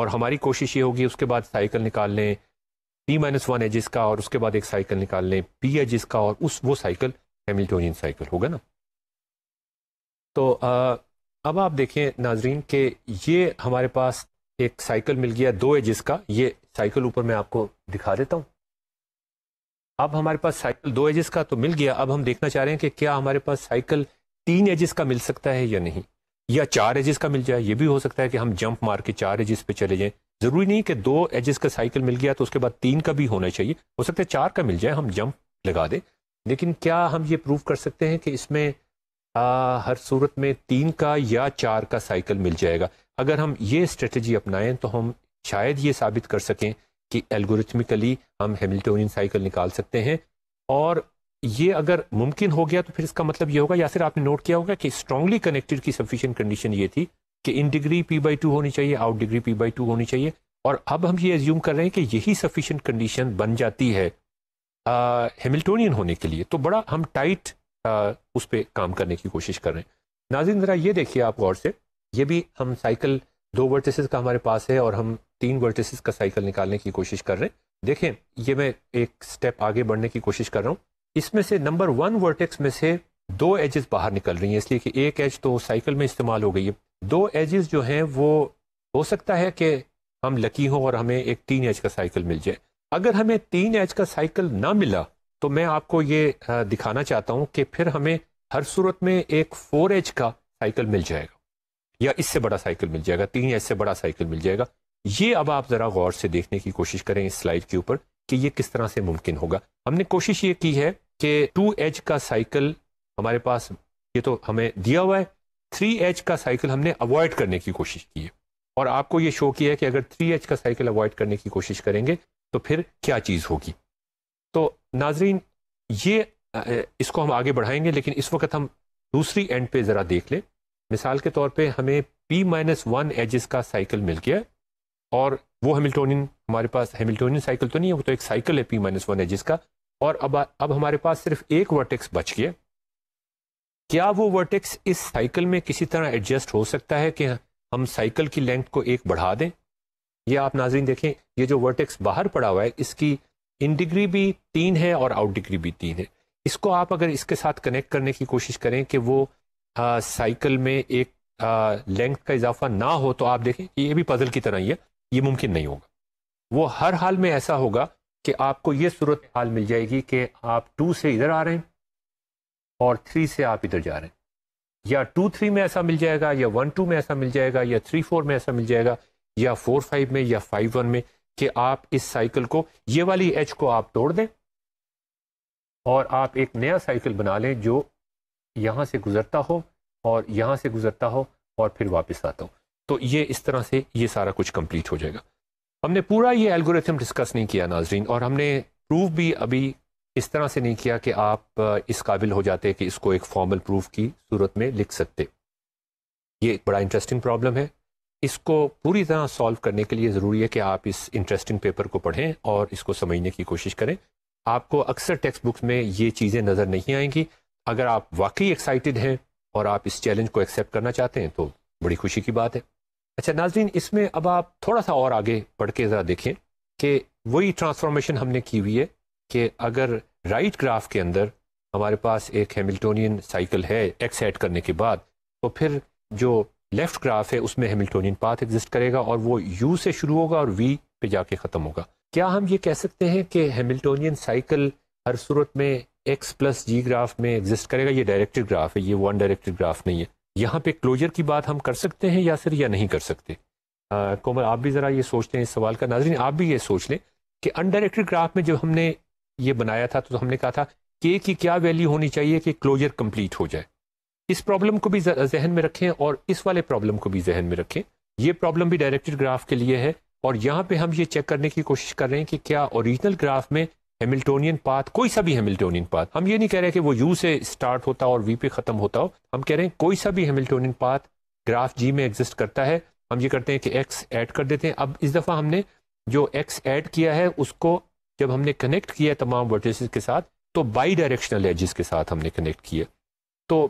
और हमारी कोशिश ये होगी उसके बाद साइकिल निकाल लें पी माइनस वन एजिस का और उसके बाद एक साइकिल निकाल लें पी एजिस का और उस वो साइकिल हेमिल्टोनियन साइकिल होगा ना तो आ, अब आप देखें नाजरीन के ये हमारे पास एक साइकिल मिल गया दो एजिस का ये साइकिल ऊपर मैं आपको दिखा देता हूँ अब हमारे पास साइकिल दो एजेस का तो मिल गया अब हम देखना चाह रहे हैं कि क्या हमारे पास साइकिल तीन एजेस का मिल सकता है या नहीं या चार एजेस का मिल जाए ये भी हो सकता है कि हम जंप मार के चार एजेस पे चले जाएं ज़रूरी नहीं कि दो एजेस का साइकिल मिल गया तो उसके बाद तीन का भी होना चाहिए हो सकता है चार का मिल जाए हम जंप लगा दें लेकिन क्या हम ये प्रूव कर सकते हैं कि इसमें आ, हर सूरत में तीन का या चार का साइकिल मिल जाएगा अगर हम ये स्ट्रेटजी अपनाएं तो हम शायद ये साबित कर सकें कि एल्गोरिथमिकली हम हेमिल्टोनियन साइकिल निकाल सकते हैं और ये अगर मुमकिन हो गया तो फिर इसका मतलब ये होगा या फिर आपने नोट किया होगा कि स्ट्रांगली कनेक्टेड की सफिशियंट कंडीशन ये थी कि in degree P by two होनी चाहिए out degree P by two होनी चाहिए और अब हम ये एज्यूम कर रहे हैं कि यही सफिशियंट कंडीशन बन जाती है हेमिल्टोनियन होने के लिए तो बड़ा हम टाइट आ, उस पर काम करने की कोशिश कर रहे हैं नाजिन ज़रा ये देखिए आप गौर से ये भी हम साइकिल दो वर्टिसेस का हमारे पास है और हम तीन वर्टिसेस का साइकिल निकालने की कोशिश कर रहे हैं देखें ये मैं एक स्टेप आगे बढ़ने की कोशिश कर रहा हूँ इसमें से नंबर वन वर्टेक्स में से दो एजेस बाहर निकल रही हैं इसलिए कि एक एज तो साइकिल में इस्तेमाल हो गई है दो एजेस जो हैं वो हो सकता है कि हम लकी हों और हमें एक तीन एज का साइकिल मिल जाए अगर हमें तीन एज का साइकिल ना मिला तो मैं आपको ये दिखाना चाहता हूँ कि फिर हमें हर सूरत में एक फोर एज का साइकिल मिल जाएगा या इससे बड़ा साइकिल मिल जाएगा तीन या इससे बड़ा साइकिल मिल जाएगा ये अब आप ज़रा गौर से देखने की कोशिश करें इस स्लाइड के ऊपर कि ये किस तरह से मुमकिन होगा हमने कोशिश ये की है कि टू एच का साइकिल हमारे पास ये तो हमें दिया हुआ है थ्री एच का साइकिल हमने अवॉइड करने की कोशिश की है और आपको ये शो किया है कि अगर थ्री एच का साइकिल अवॉइड करने की कोशिश करेंगे तो फिर क्या चीज़ होगी तो नाजरीन ये इसको हम आगे बढ़ाएंगे लेकिन इस वक्त हम दूसरी एंड पे ज़रा देख लें मिसाल के तौर पे हमें पी माइनस वन एजिस का साइकिल मिल गया और वो हेमिल्टोनियन हमारे पास हेमिल्टोनियन साइकिल तो नहीं है वो तो एक साइकिल है पी माइनस वन एजिस का और अब अब हमारे पास सिर्फ एक वर्टेक्स बच गया क्या वो वर्टेक्स इस साइकिल में किसी तरह एडजस्ट हो सकता है कि हम साइकिल की लेंथ को एक बढ़ा दें ये आप नाजरीन देखें ये जो वर्टेक्स बाहर पड़ा हुआ है इसकी इन डिग्री भी तीन है और आउट डिग्री भी तीन है इसको आप अगर इसके साथ कनेक्ट करने की कोशिश करें कि वो साइकिल में एक लेंथ का इजाफा ना हो तो आप देखें कि ये भी पजल की तरह ही है ये मुमकिन नहीं होगा वो हर हाल में ऐसा होगा कि आपको ये सूरत हाल मिल जाएगी कि आप टू से इधर आ रहे हैं और थ्री से आप इधर जा रहे हैं या टू थ्री में ऐसा मिल जाएगा या वन टू में ऐसा मिल जाएगा या थ्री फोर में ऐसा मिल जाएगा या फोर फाइव में या फाइव वन में कि आप इस साइकिल को ये वाली एच को आप तोड़ दें और आप एक नया साइकिल बना लें जो यहाँ से गुजरता हो और यहाँ से गुजरता हो और फिर वापस आता हो तो ये इस तरह से ये सारा कुछ कंप्लीट हो जाएगा हमने पूरा ये एल्गोरिथम डिस्कस नहीं किया नाजरीन और हमने प्रूफ भी अभी इस तरह से नहीं किया कि आप इस काबिल हो जाते कि इसको एक फॉर्मल प्रूफ की सूरत में लिख सकते ये एक बड़ा इंटरेस्टिंग प्रॉब्लम है इसको पूरी तरह सॉल्व करने के लिए ज़रूरी है कि आप इस इंटरेस्टिंग पेपर को पढ़ें और इसको समझने की कोशिश करें आपको अक्सर टेक्स्ट बुक्स में ये चीज़ें नज़र नहीं आएंगी अगर आप वाकई एक्साइटेड हैं और आप इस चैलेंज को एक्सेप्ट करना चाहते हैं तो बड़ी खुशी की बात है अच्छा नाजरीन इसमें अब आप थोड़ा सा और आगे बढ़ के ज़रा देखें कि वही ट्रांसफॉर्मेशन हमने की हुई है कि अगर राइट ग्राफ के अंदर हमारे पास एक हेमिल्टोनियन साइकिल है एक्स ऐड करने के बाद तो फिर जो लेफ्ट ग्राफ है उसमें हेमिल्टोनियन पाथ एग्जिस्ट करेगा और वो यू से शुरू होगा और वी पे जाके ख़त्म होगा क्या हम ये कह सकते हैं कि हेमिल्टोनियन साइकिल हर सूरत में एक्स प्लस जी ग्राफ में एग्जिस्ट करेगा ये डायरेक्टेड ग्राफ है ये वन डायरेक्टेड ग्राफ नहीं है यहाँ पे क्लोजर की बात हम कर सकते हैं या फिर या नहीं कर सकते आ, कोमल आप भी ज़रा ये सोचते हैं इस सवाल का नाजरीन आप भी ये सोच लें कि अनडायरेक्टेड ग्राफ में जब हमने ये बनाया था तो हमने कहा था के की क्या वैल्यू होनी चाहिए कि क्लोजर कंप्लीट हो जाए इस प्रॉब्लम को भी जहन में रखें और इस वाले प्रॉब्लम को भी जहन में रखें ये प्रॉब्लम भी डायरेक्टेड ग्राफ के लिए है और यहाँ पे हम ये चेक करने की कोशिश कर रहे हैं कि क्या ओरिजिनल ग्राफ में हेमिल्टोनियन पाथ कोई सा भी हेमिल्टोनियन पाथ हम ये नहीं कह रहे कि वो यू से स्टार्ट होता हो और वी पे खत्म होता हो हम कह रहे हैं कोई सा भी हेमिल्टोनियन पाथ ग्राफ जी में एग्जिस्ट करता है हम ये करते हैं कि एक्स एड कर देते हैं अब इस दफ़ा हमने जो एक्स एड किया है उसको जब हमने कनेक्ट किया तमाम वर्टिसेस के साथ तो बाई डायरेक्शनल एजिस के साथ हमने कनेक्ट किया तो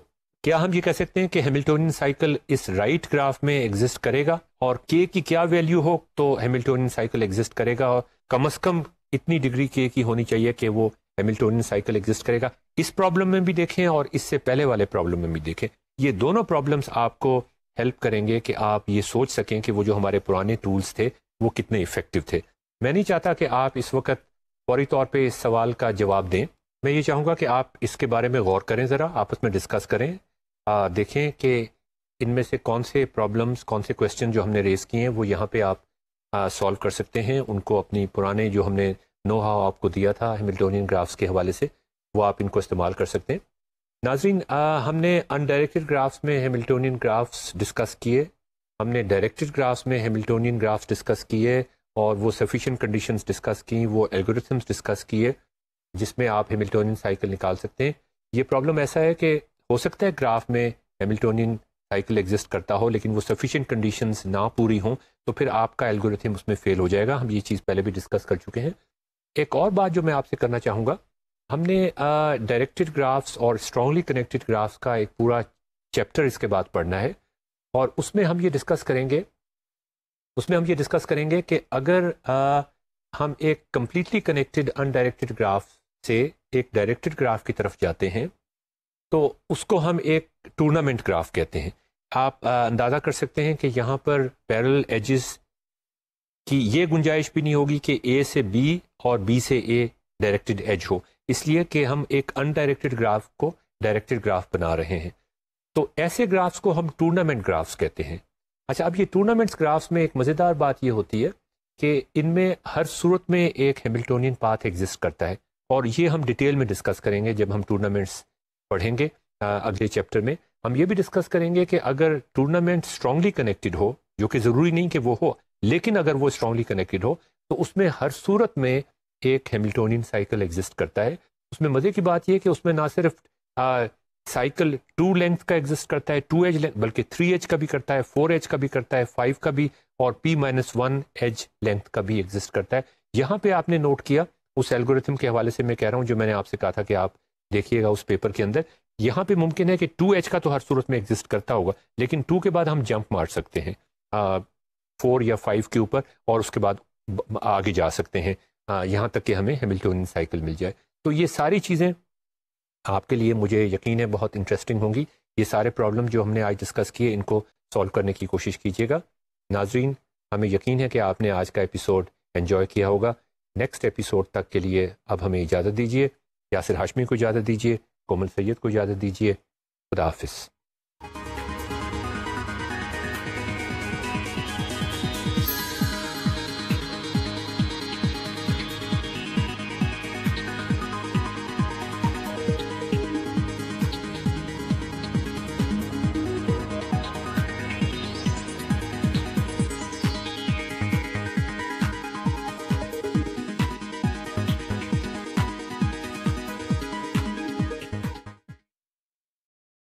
क्या हम ये कह सकते हैं कि हेमिल्टोनियन साइकिल इस राइट right ग्राफ में एग्जिस्ट करेगा और के की क्या वैल्यू हो तो हेमिल्टोनियन साइकिल एग्जिस्ट करेगा और कम अज कम इतनी डिग्री के की होनी चाहिए कि वो हेमिल्टोनियन साइकिल एग्जिस्ट करेगा इस प्रॉब्लम में भी देखें और इससे पहले वाले प्रॉब्लम में भी देखें ये दोनों प्रॉब्लम्स आपको हेल्प करेंगे कि आप ये सोच सकें कि वो जो हमारे पुराने टूल्स थे वो कितने इफ़ेक्टिव थे मैं नहीं चाहता कि आप इस वक्त फौरी तौर पर इस सवाल का जवाब दें मैं ये चाहूँगा कि आप इसके बारे में गौर करें ज़रा आपस में डिस्कस करें आ, देखें कि इनमें से कौन से प्रॉब्लम्स कौन से क्वेश्चन जो हमने रेज़ किए हैं वो यहाँ पे आप सॉल्व कर सकते हैं उनको अपनी पुराने जो हमने नो हाउ आपको दिया था हेमिल्टोनियन ग्राफ्स के हवाले से वो आप इनको इस्तेमाल कर सकते हैं नाजरीन हमने अनडायरेक्टेड ग्राफ्स में हेमिल्टोनियन ग्राफ्स डिस्कस किए हमने डायरेक्टेड ग्राफ्स में हेमिल्टोनियन ग्राफ्स डिस्कस किए और वो सफिशेंट कंडीशंस डिस्कस की वो एल्गोरिथम्स डिस्कस किए जिसमें आप हेमिल्टोनियन साइकिल निकाल सकते हैं ये प्रॉब्लम ऐसा है कि हो सकता है ग्राफ में हेमिल्टोनियन साइकिल एग्जिस्ट करता हो लेकिन वो सफिशेंट कंडीशंस ना पूरी हों तो फिर आपका एल्गोरिथम उसमें फेल हो जाएगा हम ये चीज़ पहले भी डिस्कस कर चुके हैं एक और बात जो मैं आपसे करना चाहूँगा हमने डायरेक्टेड uh, ग्राफ्स और स्ट्रांगली कनेक्टेड ग्राफ्स का एक पूरा चैप्टर इसके बाद पढ़ना है और उसमें हम ये डिस्कस करेंगे उसमें हम ये डिस्कस करेंगे कि अगर uh, हम एक कम्प्लीटली कनेक्टेड अनडायरेक्टेड ग्राफ से एक डायरेक्टेड ग्राफ की तरफ जाते हैं तो उसको हम एक टूर्नामेंट ग्राफ कहते हैं आप अंदाज़ा कर सकते हैं कि यहाँ पर पैरल एजेस की ये गुंजाइश भी नहीं होगी कि ए से बी और बी से ए डायरेक्टेड एज हो इसलिए कि हम एक अनडायरेक्टेड ग्राफ को डायरेक्टेड ग्राफ बना रहे हैं तो ऐसे ग्राफ्स को हम टूर्नामेंट ग्राफ्स कहते हैं अच्छा अब ये टूर्नामेंट्स ग्राफ्स में एक मज़ेदार बात ये होती है कि इनमें हर सूरत में एक हेमिल्टोनियन पाथ एग्जिस्ट करता है और ये हम डिटेल में डिस्कस करेंगे जब हम टूर्नामेंट्स पढ़ेंगे अगले चैप्टर में हम ये भी डिस्कस करेंगे कि अगर टूर्नामेंट स्ट्रांगली कनेक्टेड हो जो कि ज़रूरी नहीं कि वो हो लेकिन अगर वो स्ट्रांगली कनेक्टेड हो तो उसमें हर सूरत में एक हेमिल्टोनियन साइकिल एग्जिस्ट करता है उसमें मज़े की बात यह कि उसमें ना सिर्फ साइकिल टू लेंथ का एग्जिस्ट करता है टू एज लेंथ बल्कि थ्री एज का भी करता है फोर एज का भी करता है फाइव का भी और P minus one edge length का भी एग्जिस्ट करता है यहाँ पे आपने नोट किया उस एल्गोरिथम के हवाले से मैं कह रहा हूँ जो मैंने आपसे कहा था कि आप देखिएगा उस पेपर के अंदर यहाँ पे मुमकिन है कि टू एच का तो हर सूरत में एग्जिस्ट करता होगा लेकिन टू के बाद हम जंप मार सकते हैं फोर या फाइव के ऊपर और उसके बाद आगे जा सकते हैं यहाँ तक कि हमें हेमिल्टोनियन साइकिल मिल जाए तो ये सारी चीज़ें आपके लिए मुझे यकीन है बहुत इंटरेस्टिंग होंगी ये सारे प्रॉब्लम जो हमने आज डिस्कस किए इनको सॉल्व करने की कोशिश कीजिएगा नाजरीन हमें यकीन है कि आपने आज का एपिसोड एन्जॉय किया होगा नेक्स्ट एपिसोड तक के लिए अब हमें इजाज़त दीजिए यासिर हाशमी को इजाज़त दीजिए कोमल सैद को इजाज़त दीजिए खुदा हाफिज़